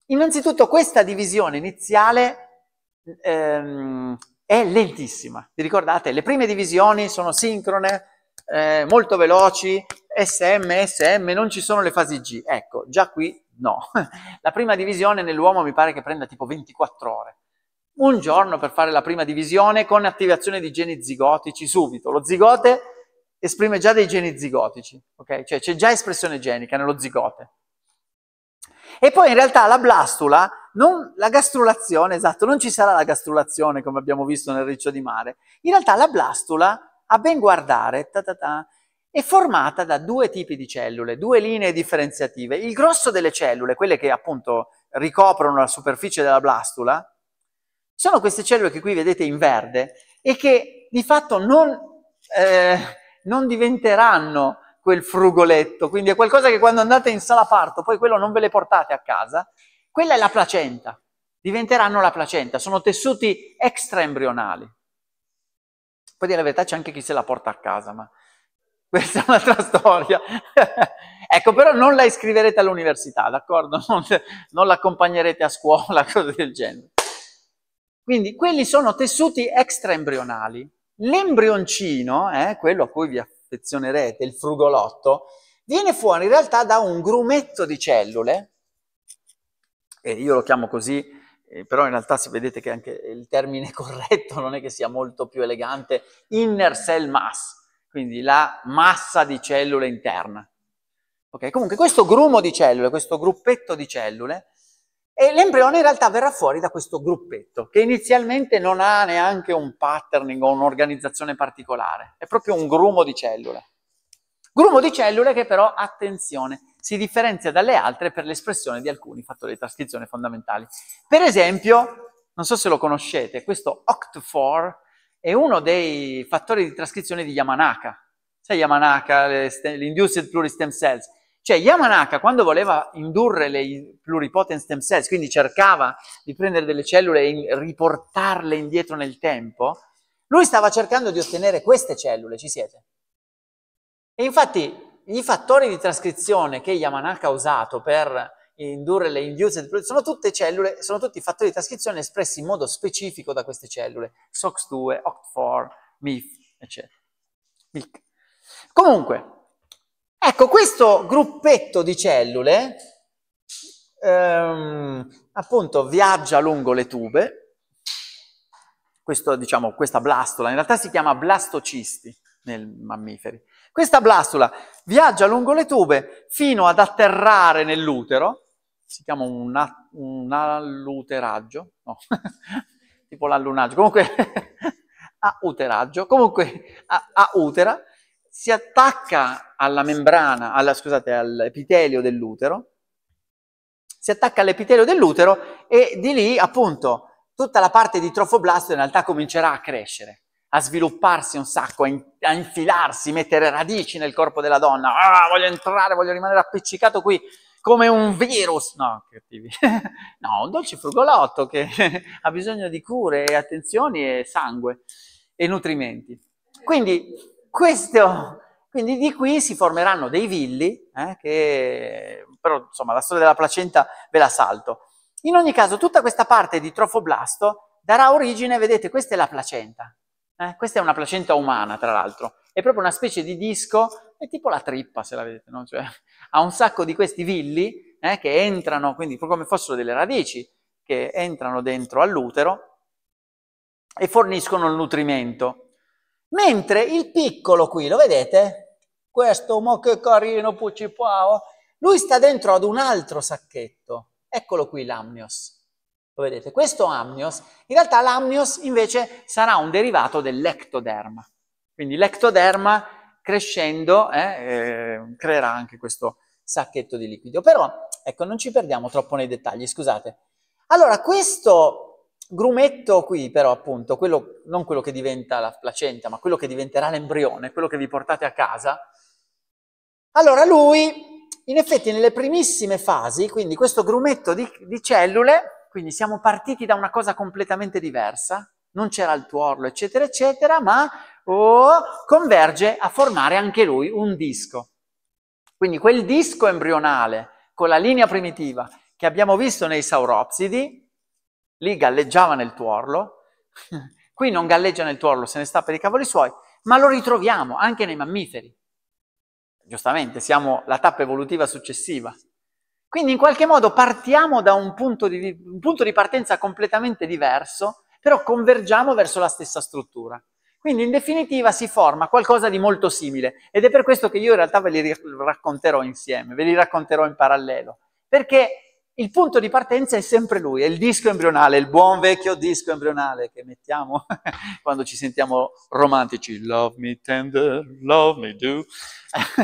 Innanzitutto questa divisione iniziale ehm, è lentissima. Vi ricordate? Le prime divisioni sono sincrone, eh, molto veloci, SM, SM, non ci sono le fasi G. Ecco, già qui no. La prima divisione nell'uomo mi pare che prenda tipo 24 ore. Un giorno per fare la prima divisione con attivazione di geni zigotici subito. Lo zigote esprime già dei geni zigotici, ok? Cioè c'è già espressione genica nello zigote. E poi in realtà la blastula, non, la gastrulazione, esatto, non ci sarà la gastrulazione come abbiamo visto nel riccio di mare. In realtà la blastula, a ben guardare, ta ta ta, è formata da due tipi di cellule, due linee differenziative. Il grosso delle cellule, quelle che appunto ricoprono la superficie della blastula, sono queste cellule che qui vedete in verde e che di fatto non, eh, non diventeranno quel frugoletto, quindi è qualcosa che quando andate in sala parto, poi quello non ve le portate a casa, quella è la placenta, diventeranno la placenta, sono tessuti extraembrionali. Poi dire la verità c'è anche chi se la porta a casa, ma questa è un'altra storia. ecco, però non la iscriverete all'università, d'accordo? Non, non l'accompagnerete a scuola, cose del genere. Quindi quelli sono tessuti extraembrionali. L'embrioncino, eh, quello a cui vi, rete, il frugolotto, viene fuori in realtà da un grumetto di cellule, e io lo chiamo così, eh, però in realtà se vedete che anche il termine corretto non è che sia molto più elegante, inner cell mass, quindi la massa di cellule interna. Okay? Comunque questo grumo di cellule, questo gruppetto di cellule, e l'embrione in realtà verrà fuori da questo gruppetto, che inizialmente non ha neanche un patterning o un'organizzazione particolare, è proprio un grumo di cellule. Grumo di cellule che però, attenzione, si differenzia dalle altre per l'espressione di alcuni fattori di trascrizione fondamentali. Per esempio, non so se lo conoscete, questo OCT4 è uno dei fattori di trascrizione di Yamanaka. Sai Yamanaka, le, le induced pluristem cells? Cioè Yamanaka quando voleva indurre le pluripotent stem cells, quindi cercava di prendere delle cellule e riportarle indietro nel tempo, lui stava cercando di ottenere queste cellule, ci siete? E infatti i fattori di trascrizione che Yamanaka ha usato per indurre le induced sono tutte cellule, sono tutti fattori di trascrizione espressi in modo specifico da queste cellule, SOX2, OCT4, MIF, eccetera. Comunque, Ecco, questo gruppetto di cellule ehm, appunto viaggia lungo le tube, questo, diciamo, questa blastola, in realtà si chiama blastocisti nei mammiferi, questa blastola viaggia lungo le tube fino ad atterrare nell'utero, si chiama un, un alluteraggio, no, tipo l'allunaggio, comunque a uteraggio, comunque a, a utera, si attacca alla membrana, alla, scusate, all'epitelio dell'utero, si attacca all'epitelio dell'utero e di lì appunto tutta la parte di trofoblasto in realtà comincerà a crescere, a svilupparsi un sacco, a, in, a infilarsi, mettere radici nel corpo della donna. Ah, voglio entrare, voglio rimanere appiccicato qui come un virus. No, cattivi. no, un dolce frugolotto che ha bisogno di cure, e attenzioni e sangue e nutrimenti. Quindi questo, quindi di qui si formeranno dei villi, eh, che, però insomma la storia della placenta ve la salto. In ogni caso tutta questa parte di trofoblasto darà origine, vedete questa è la placenta, eh, questa è una placenta umana tra l'altro, è proprio una specie di disco, è tipo la trippa se la vedete, no? cioè, ha un sacco di questi villi eh, che entrano, quindi come fossero delle radici, che entrano dentro all'utero e forniscono il nutrimento. Mentre il piccolo qui, lo vedete? Questo, ma che carino, pucipao! Lui sta dentro ad un altro sacchetto. Eccolo qui l'amnios. Lo vedete? Questo amnios, in realtà l'amnios invece sarà un derivato dell'ectoderma. Quindi l'ectoderma crescendo eh, eh, creerà anche questo sacchetto di liquido. Però, ecco, non ci perdiamo troppo nei dettagli, scusate. Allora, questo Grumetto qui però appunto, quello, non quello che diventa la placenta, ma quello che diventerà l'embrione, quello che vi portate a casa. Allora lui, in effetti nelle primissime fasi, quindi questo grumetto di, di cellule, quindi siamo partiti da una cosa completamente diversa, non c'era il tuorlo, eccetera, eccetera, ma oh, converge a formare anche lui un disco. Quindi quel disco embrionale con la linea primitiva che abbiamo visto nei sauropsidi, lì galleggiava nel tuorlo, qui non galleggia nel tuorlo, se ne sta per i cavoli suoi, ma lo ritroviamo anche nei mammiferi. Giustamente, siamo la tappa evolutiva successiva. Quindi in qualche modo partiamo da un punto di, un punto di partenza completamente diverso, però convergiamo verso la stessa struttura. Quindi in definitiva si forma qualcosa di molto simile ed è per questo che io in realtà ve li racconterò insieme, ve li racconterò in parallelo, perché il punto di partenza è sempre lui, è il disco embrionale, il buon vecchio disco embrionale che mettiamo quando ci sentiamo romantici. Love me tender, love me do.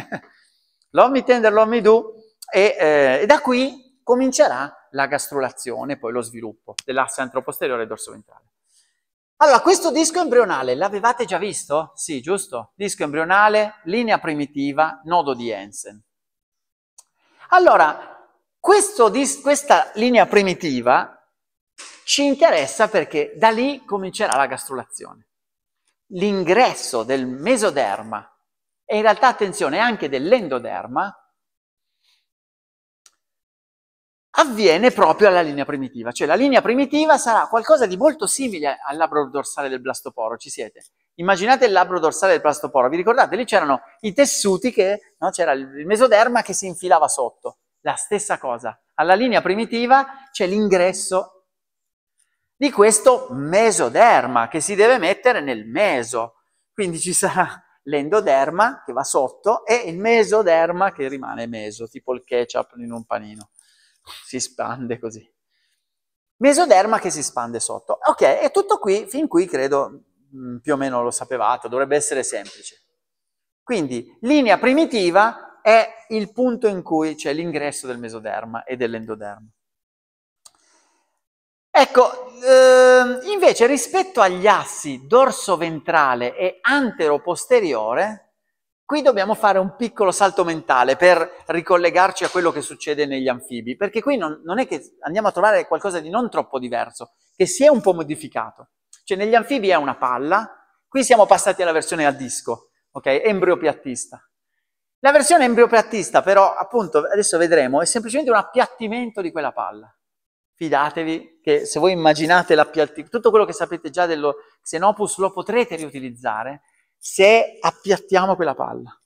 love me tender, love me do. E, eh, e da qui comincerà la gastrulazione, poi lo sviluppo dell'asse antroposteriore e dorso-ventrale. Allora, questo disco embrionale l'avevate già visto? Sì, giusto? Disco embrionale, linea primitiva, nodo di Hansen. Allora, questo, questa linea primitiva ci interessa perché da lì comincerà la gastrulazione. L'ingresso del mesoderma e in realtà, attenzione, anche dell'endoderma avviene proprio alla linea primitiva. Cioè la linea primitiva sarà qualcosa di molto simile al labbro dorsale del blastoporo, ci siete? Immaginate il labbro dorsale del blastoporo, vi ricordate? Lì c'erano i tessuti che, no? c'era il mesoderma che si infilava sotto la stessa cosa. Alla linea primitiva c'è l'ingresso di questo mesoderma che si deve mettere nel meso. Quindi ci sarà l'endoderma che va sotto e il mesoderma che rimane meso, tipo il ketchup in un panino. Si spande così. Mesoderma che si spande sotto. Ok, è tutto qui, fin qui credo mm, più o meno lo sapevate, dovrebbe essere semplice. Quindi linea primitiva è il punto in cui c'è l'ingresso del mesoderma e dell'endoderma. Ecco, eh, invece rispetto agli assi dorso-ventrale e antero-posteriore, qui dobbiamo fare un piccolo salto mentale per ricollegarci a quello che succede negli anfibi, perché qui non, non è che andiamo a trovare qualcosa di non troppo diverso, che si è un po' modificato. Cioè negli anfibi è una palla, qui siamo passati alla versione a disco, ok? Embriopiattista. La versione embriopiattista, però, appunto, adesso vedremo, è semplicemente un appiattimento di quella palla. Fidatevi che se voi immaginate l'appiattimento, tutto quello che sapete già dello Xenopus lo potrete riutilizzare se appiattiamo quella palla.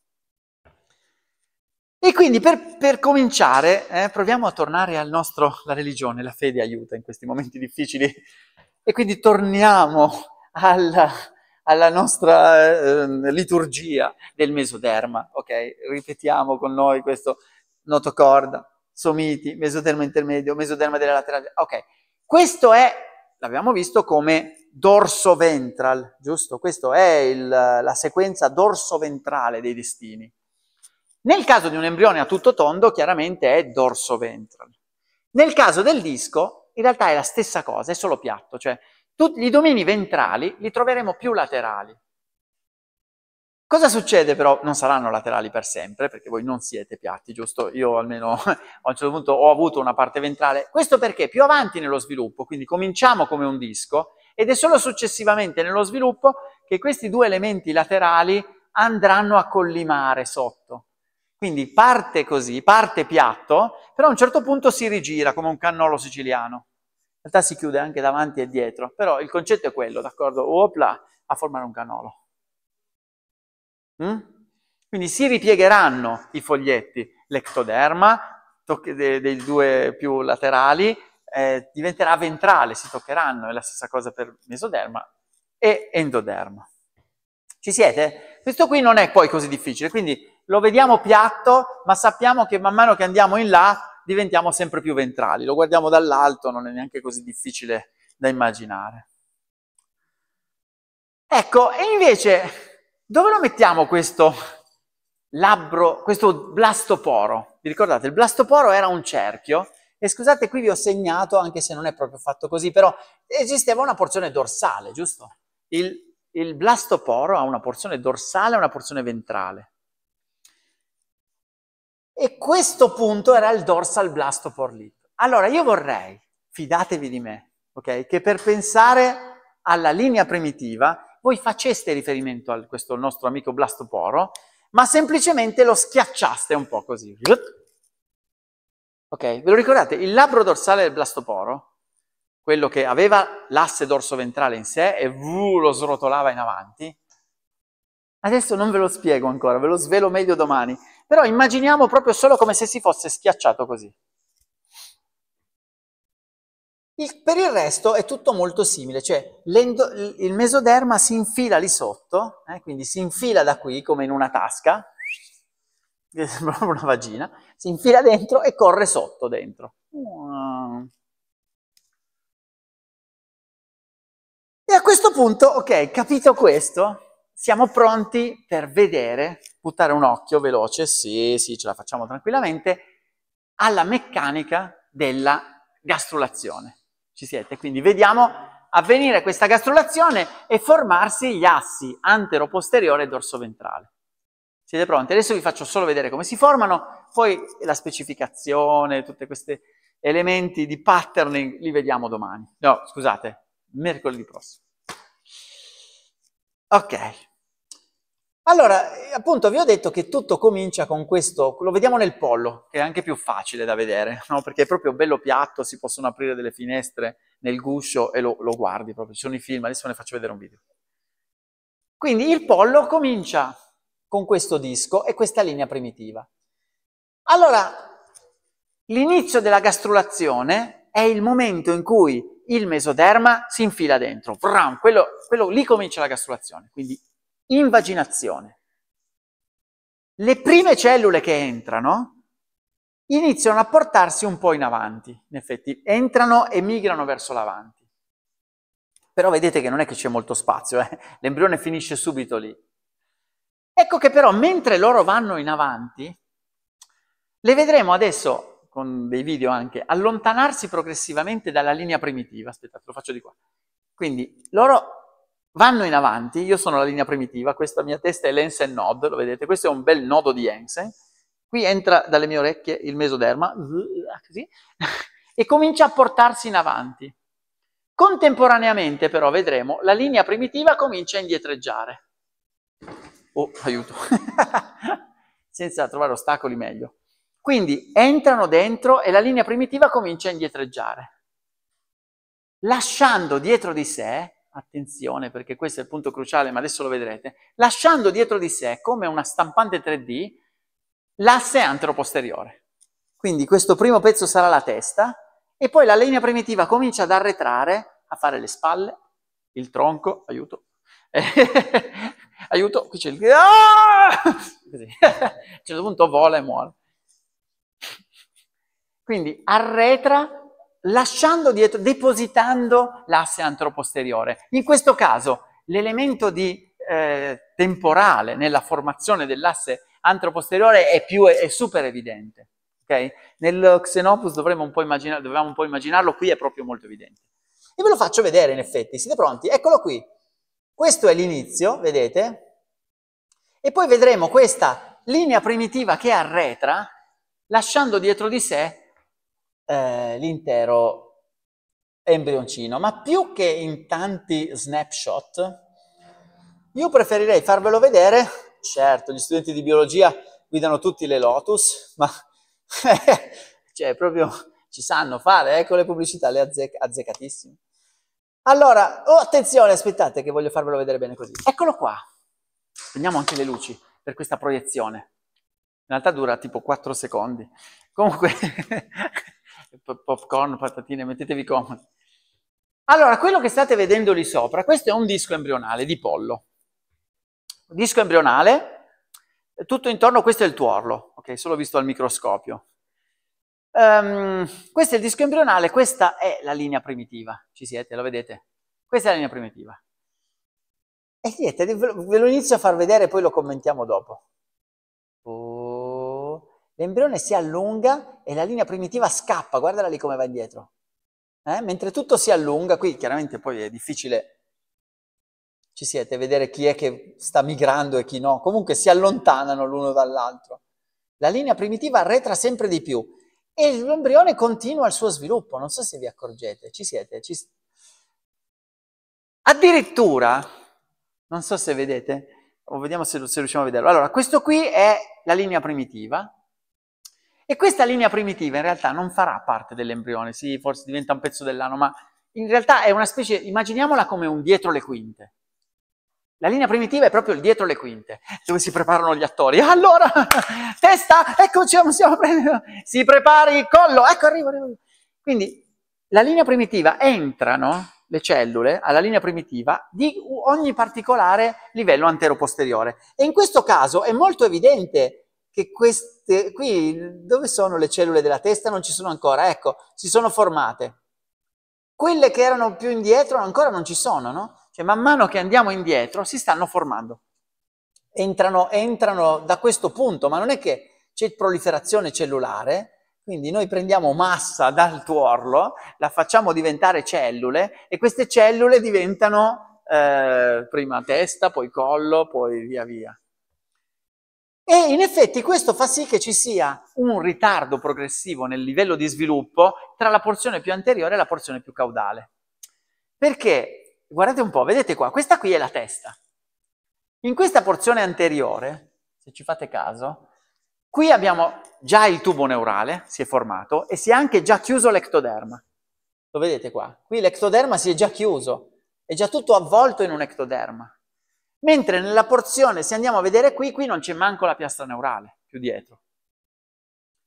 E quindi per, per cominciare, eh, proviamo a tornare al nostro, la religione, la fede aiuta in questi momenti difficili, e quindi torniamo alla, alla nostra eh, liturgia del mesoderma, ok? Ripetiamo con noi questo notocorda, somiti, mesoderma intermedio, mesoderma della laterale, ok? Questo è, l'abbiamo visto come dorso ventral, giusto? Questa è il, la sequenza dorso ventrale dei destini. Nel caso di un embrione a tutto tondo, chiaramente è dorso ventral. Nel caso del disco, in realtà è la stessa cosa, è solo piatto, cioè tutti i domini ventrali li troveremo più laterali. Cosa succede però? Non saranno laterali per sempre, perché voi non siete piatti, giusto? Io almeno a un certo punto ho avuto una parte ventrale. Questo perché più avanti nello sviluppo, quindi cominciamo come un disco, ed è solo successivamente nello sviluppo che questi due elementi laterali andranno a collimare sotto. Quindi parte così, parte piatto, però a un certo punto si rigira come un cannolo siciliano. In realtà si chiude anche davanti e dietro, però il concetto è quello, d'accordo? Opla a formare un canolo. Mm? Quindi si ripiegheranno i foglietti, l'ectoderma, dei, dei due più laterali, eh, diventerà ventrale, si toccheranno, è la stessa cosa per mesoderma e endoderma. Ci siete? Questo qui non è poi così difficile, quindi lo vediamo piatto, ma sappiamo che man mano che andiamo in là diventiamo sempre più ventrali. Lo guardiamo dall'alto, non è neanche così difficile da immaginare. Ecco, e invece dove lo mettiamo questo labbro, questo blastoporo? Vi ricordate, il blastoporo era un cerchio e scusate, qui vi ho segnato, anche se non è proprio fatto così, però esisteva una porzione dorsale, giusto? Il, il blastoporo ha una porzione dorsale e una porzione ventrale. E questo punto era il dorsal blastopore lip. Allora io vorrei, fidatevi di me, okay, che per pensare alla linea primitiva voi faceste riferimento a questo nostro amico blastoporo, ma semplicemente lo schiacciaste un po' così. Ok, ve lo ricordate? Il labbro dorsale del blastoporo, quello che aveva l'asse dorso-ventrale in sé e uh, lo srotolava in avanti, adesso non ve lo spiego ancora, ve lo svelo meglio domani. Però immaginiamo proprio solo come se si fosse schiacciato così. Il, per il resto è tutto molto simile, cioè il mesoderma si infila lì sotto, eh, quindi si infila da qui come in una tasca, che sembra una vagina, si infila dentro e corre sotto dentro. E a questo punto, ok, capito questo, siamo pronti per vedere, buttare un occhio veloce, sì, sì, ce la facciamo tranquillamente, alla meccanica della gastrulazione. Ci siete? Quindi vediamo avvenire questa gastrulazione e formarsi gli assi antero-posteriore e dorso-ventrale. Siete pronti? Adesso vi faccio solo vedere come si formano, poi la specificazione, tutti questi elementi di patterning li vediamo domani. No, scusate, mercoledì prossimo. Ok. Allora, eh, appunto, vi ho detto che tutto comincia con questo, lo vediamo nel pollo, che è anche più facile da vedere, no? perché è proprio bello piatto, si possono aprire delle finestre nel guscio e lo, lo guardi proprio, ci sono i film, adesso ve ne faccio vedere un video. Quindi il pollo comincia con questo disco e questa linea primitiva. Allora, l'inizio della gastrulazione è il momento in cui il mesoderma si infila dentro, quello, quello lì comincia la gastrulazione, quindi invaginazione. Le prime cellule che entrano iniziano a portarsi un po' in avanti, in effetti, entrano e migrano verso l'avanti. Però vedete che non è che c'è molto spazio, eh? l'embrione finisce subito lì. Ecco che però mentre loro vanno in avanti, le vedremo adesso, con dei video anche, allontanarsi progressivamente dalla linea primitiva. Aspettate, lo faccio di qua. Quindi loro vanno in avanti, io sono la linea primitiva, questa mia testa è l'Ensen nod, lo vedete, questo è un bel nodo di Ensen, qui entra dalle mie orecchie il mesoderma, così, e comincia a portarsi in avanti. Contemporaneamente però, vedremo, la linea primitiva comincia a indietreggiare. Oh, aiuto! Senza trovare ostacoli meglio. Quindi entrano dentro e la linea primitiva comincia a indietreggiare, lasciando dietro di sé attenzione perché questo è il punto cruciale, ma adesso lo vedrete, lasciando dietro di sé come una stampante 3D l'asse antroposteriore. Quindi questo primo pezzo sarà la testa e poi la linea primitiva comincia ad arretrare, a fare le spalle, il tronco, aiuto, aiuto, qui c'è il... a un certo punto vola e muore. Quindi arretra lasciando dietro, depositando l'asse antroposteriore. In questo caso l'elemento di, eh, temporale nella formazione dell'asse antroposteriore è, più, è, è super evidente. Okay? Nel Xenopus dovremmo un po immaginare, dovevamo un po' immaginarlo, qui è proprio molto evidente. E ve lo faccio vedere in effetti, siete pronti? Eccolo qui. Questo è l'inizio, vedete? E poi vedremo questa linea primitiva che arretra, lasciando dietro di sé eh, l'intero embrioncino. Ma più che in tanti snapshot, io preferirei farvelo vedere, certo, gli studenti di biologia guidano tutti le Lotus, ma cioè proprio ci sanno fare, ecco le pubblicità, le azzec azzeccatissime. Allora, oh, attenzione, aspettate che voglio farvelo vedere bene così. Eccolo qua. Prendiamo anche le luci per questa proiezione. In realtà dura tipo 4 secondi. Comunque popcorn, patatine, mettetevi comodi. Allora, quello che state vedendo lì sopra, questo è un disco embrionale di pollo. Disco embrionale, tutto intorno, questo è il tuorlo, ok, solo visto al microscopio. Um, questo è il disco embrionale, questa è la linea primitiva, ci siete, lo vedete? Questa è la linea primitiva. E niente, ve lo inizio a far vedere e poi lo commentiamo dopo l'embrione si allunga e la linea primitiva scappa, guardala lì come va indietro. Eh? Mentre tutto si allunga, qui chiaramente poi è difficile, ci siete, vedere chi è che sta migrando e chi no, comunque si allontanano l'uno dall'altro. La linea primitiva arretra sempre di più e l'embrione continua il suo sviluppo, non so se vi accorgete, ci siete. Ci... Addirittura, non so se vedete, o vediamo se, se riusciamo a vederlo. Allora, questo qui è la linea primitiva, e questa linea primitiva in realtà non farà parte dell'embrione, sì, forse diventa un pezzo dell'anno, ma in realtà è una specie, immaginiamola come un dietro le quinte. La linea primitiva è proprio il dietro le quinte, dove si preparano gli attori. Allora, testa, eccoci, siamo si prepari il collo, ecco, arrivo, arrivo. Quindi la linea primitiva entrano le cellule alla linea primitiva di ogni particolare livello antero-posteriore. E in questo caso è molto evidente che queste, qui dove sono le cellule della testa? Non ci sono ancora, ecco, si sono formate. Quelle che erano più indietro ancora non ci sono, no? Cioè man mano che andiamo indietro si stanno formando. Entrano, entrano da questo punto, ma non è che c'è proliferazione cellulare, quindi noi prendiamo massa dal tuorlo, la facciamo diventare cellule e queste cellule diventano eh, prima testa, poi collo, poi via via. E in effetti questo fa sì che ci sia un ritardo progressivo nel livello di sviluppo tra la porzione più anteriore e la porzione più caudale. Perché, guardate un po', vedete qua, questa qui è la testa. In questa porzione anteriore, se ci fate caso, qui abbiamo già il tubo neurale, si è formato, e si è anche già chiuso l'ectoderma. Lo vedete qua? Qui l'ectoderma si è già chiuso, è già tutto avvolto in un ectoderma. Mentre nella porzione, se andiamo a vedere qui, qui non c'è manco la piastra neurale più dietro.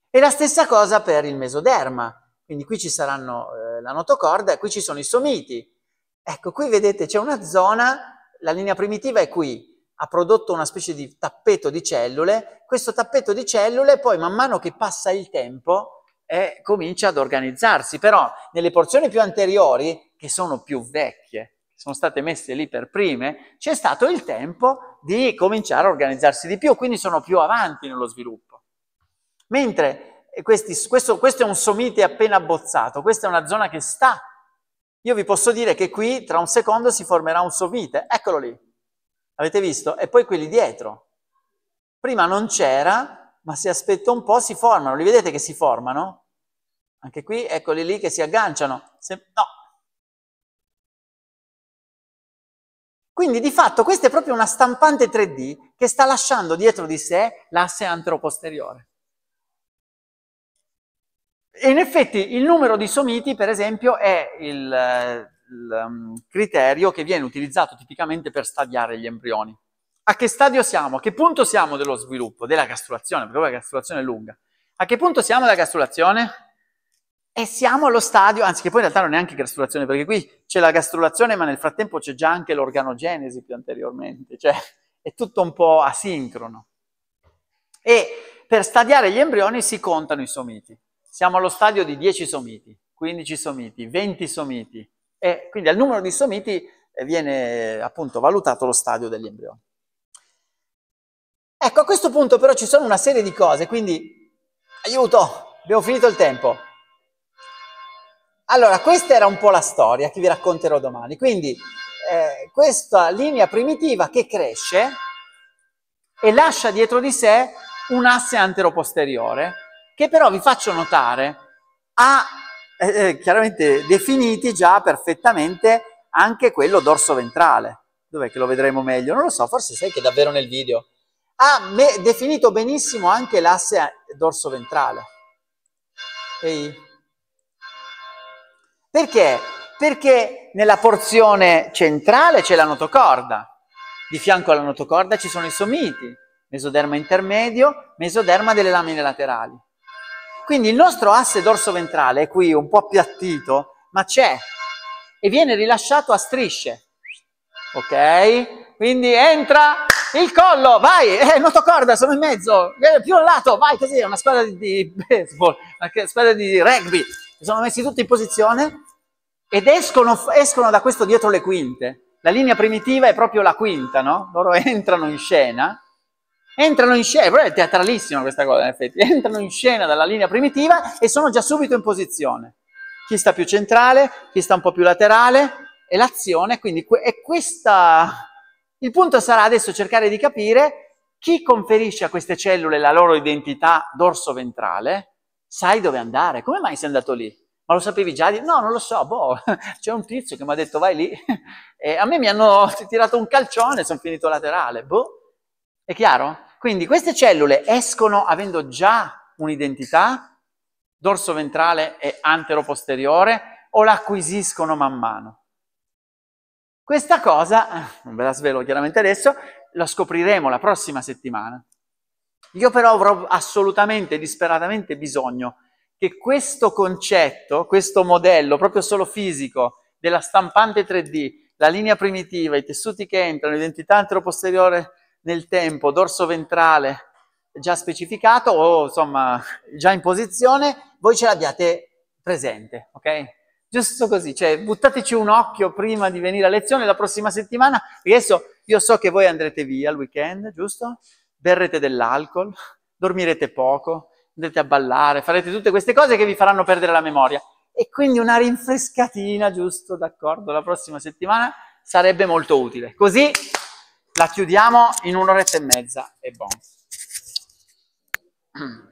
E la stessa cosa per il mesoderma, quindi qui ci saranno eh, la notocorda e qui ci sono i somiti. Ecco, qui vedete c'è una zona, la linea primitiva è qui, ha prodotto una specie di tappeto di cellule, questo tappeto di cellule poi man mano che passa il tempo eh, comincia ad organizzarsi, però nelle porzioni più anteriori, che sono più vecchie, sono state messe lì per prime, c'è stato il tempo di cominciare a organizzarsi di più, quindi sono più avanti nello sviluppo. Mentre eh, questi, questo, questo è un somite appena abbozzato, questa è una zona che sta. Io vi posso dire che qui tra un secondo si formerà un sovite, eccolo lì, avete visto? E poi quelli dietro. Prima non c'era, ma se aspetta un po' si formano, li vedete che si formano? Anche qui, eccoli lì che si agganciano. Se, no, Quindi di fatto questa è proprio una stampante 3D che sta lasciando dietro di sé l'asse anteroposteriore. E in effetti il numero di somiti, per esempio, è il, il um, criterio che viene utilizzato tipicamente per stadiare gli embrioni. A che stadio siamo? A che punto siamo dello sviluppo, della gastrulazione? Perché la gastrulazione è lunga. A che punto siamo della gastrulazione? E siamo allo stadio, anzi che poi in realtà non è neanche gastrulazione, perché qui c'è la gastrulazione, ma nel frattempo c'è già anche l'organogenesi più anteriormente, cioè è tutto un po' asincrono. E per stadiare gli embrioni si contano i somiti. Siamo allo stadio di 10 somiti, 15 somiti, 20 somiti, e quindi al numero di somiti eh, viene appunto valutato lo stadio degli embrioni. Ecco, a questo punto però ci sono una serie di cose, quindi aiuto, abbiamo finito il tempo. Allora, questa era un po' la storia che vi racconterò domani. Quindi, eh, questa linea primitiva che cresce e lascia dietro di sé un asse antero-posteriore, che però vi faccio notare ha eh, eh chiaramente definiti già perfettamente anche quello dorso-ventrale. Dov'è che lo vedremo meglio? Non lo so, forse sai che è davvero nel video. Ha definito benissimo anche l'asse dorso-ventrale. Ehi perché? Perché nella porzione centrale c'è la notocorda, di fianco alla notocorda ci sono i somiti, mesoderma intermedio, mesoderma delle lamine laterali. Quindi il nostro asse dorso-ventrale è qui un po' appiattito, ma c'è e viene rilasciato a strisce. Ok? Quindi entra il collo, vai, eh, notocorda, sono in mezzo, eh, più a lato, vai così, è una squadra di, di baseball, una squadra di rugby si sono messi tutti in posizione ed escono, escono da questo dietro le quinte. La linea primitiva è proprio la quinta, no? Loro entrano in scena, entrano in scena, è teatralissima questa cosa in effetti, entrano in scena dalla linea primitiva e sono già subito in posizione. Chi sta più centrale, chi sta un po' più laterale, e l'azione, quindi è questa... Il punto sarà adesso cercare di capire chi conferisce a queste cellule la loro identità dorso-ventrale, sai dove andare, come mai sei andato lì? Ma lo sapevi già? No, non lo so, boh, c'è un tizio che mi ha detto vai lì e a me mi hanno tirato un calcione e sono finito laterale, boh. È chiaro? Quindi queste cellule escono avendo già un'identità, dorso ventrale e antero posteriore, o la acquisiscono man mano. Questa cosa, non ve la svelo chiaramente adesso, la scopriremo la prossima settimana. Io però avrò assolutamente, disperatamente bisogno che questo concetto, questo modello, proprio solo fisico, della stampante 3D, la linea primitiva, i tessuti che entrano, l'identità anteroposteriore nel tempo, dorso ventrale già specificato o insomma già in posizione, voi ce l'abbiate presente, ok? Giusto così, cioè buttateci un occhio prima di venire a lezione la prossima settimana, perché adesso io so che voi andrete via il weekend, giusto? berrete dell'alcol, dormirete poco, andrete a ballare, farete tutte queste cose che vi faranno perdere la memoria. E quindi una rinfrescatina, giusto, d'accordo, la prossima settimana sarebbe molto utile. Così la chiudiamo in un'oretta e mezza e buon.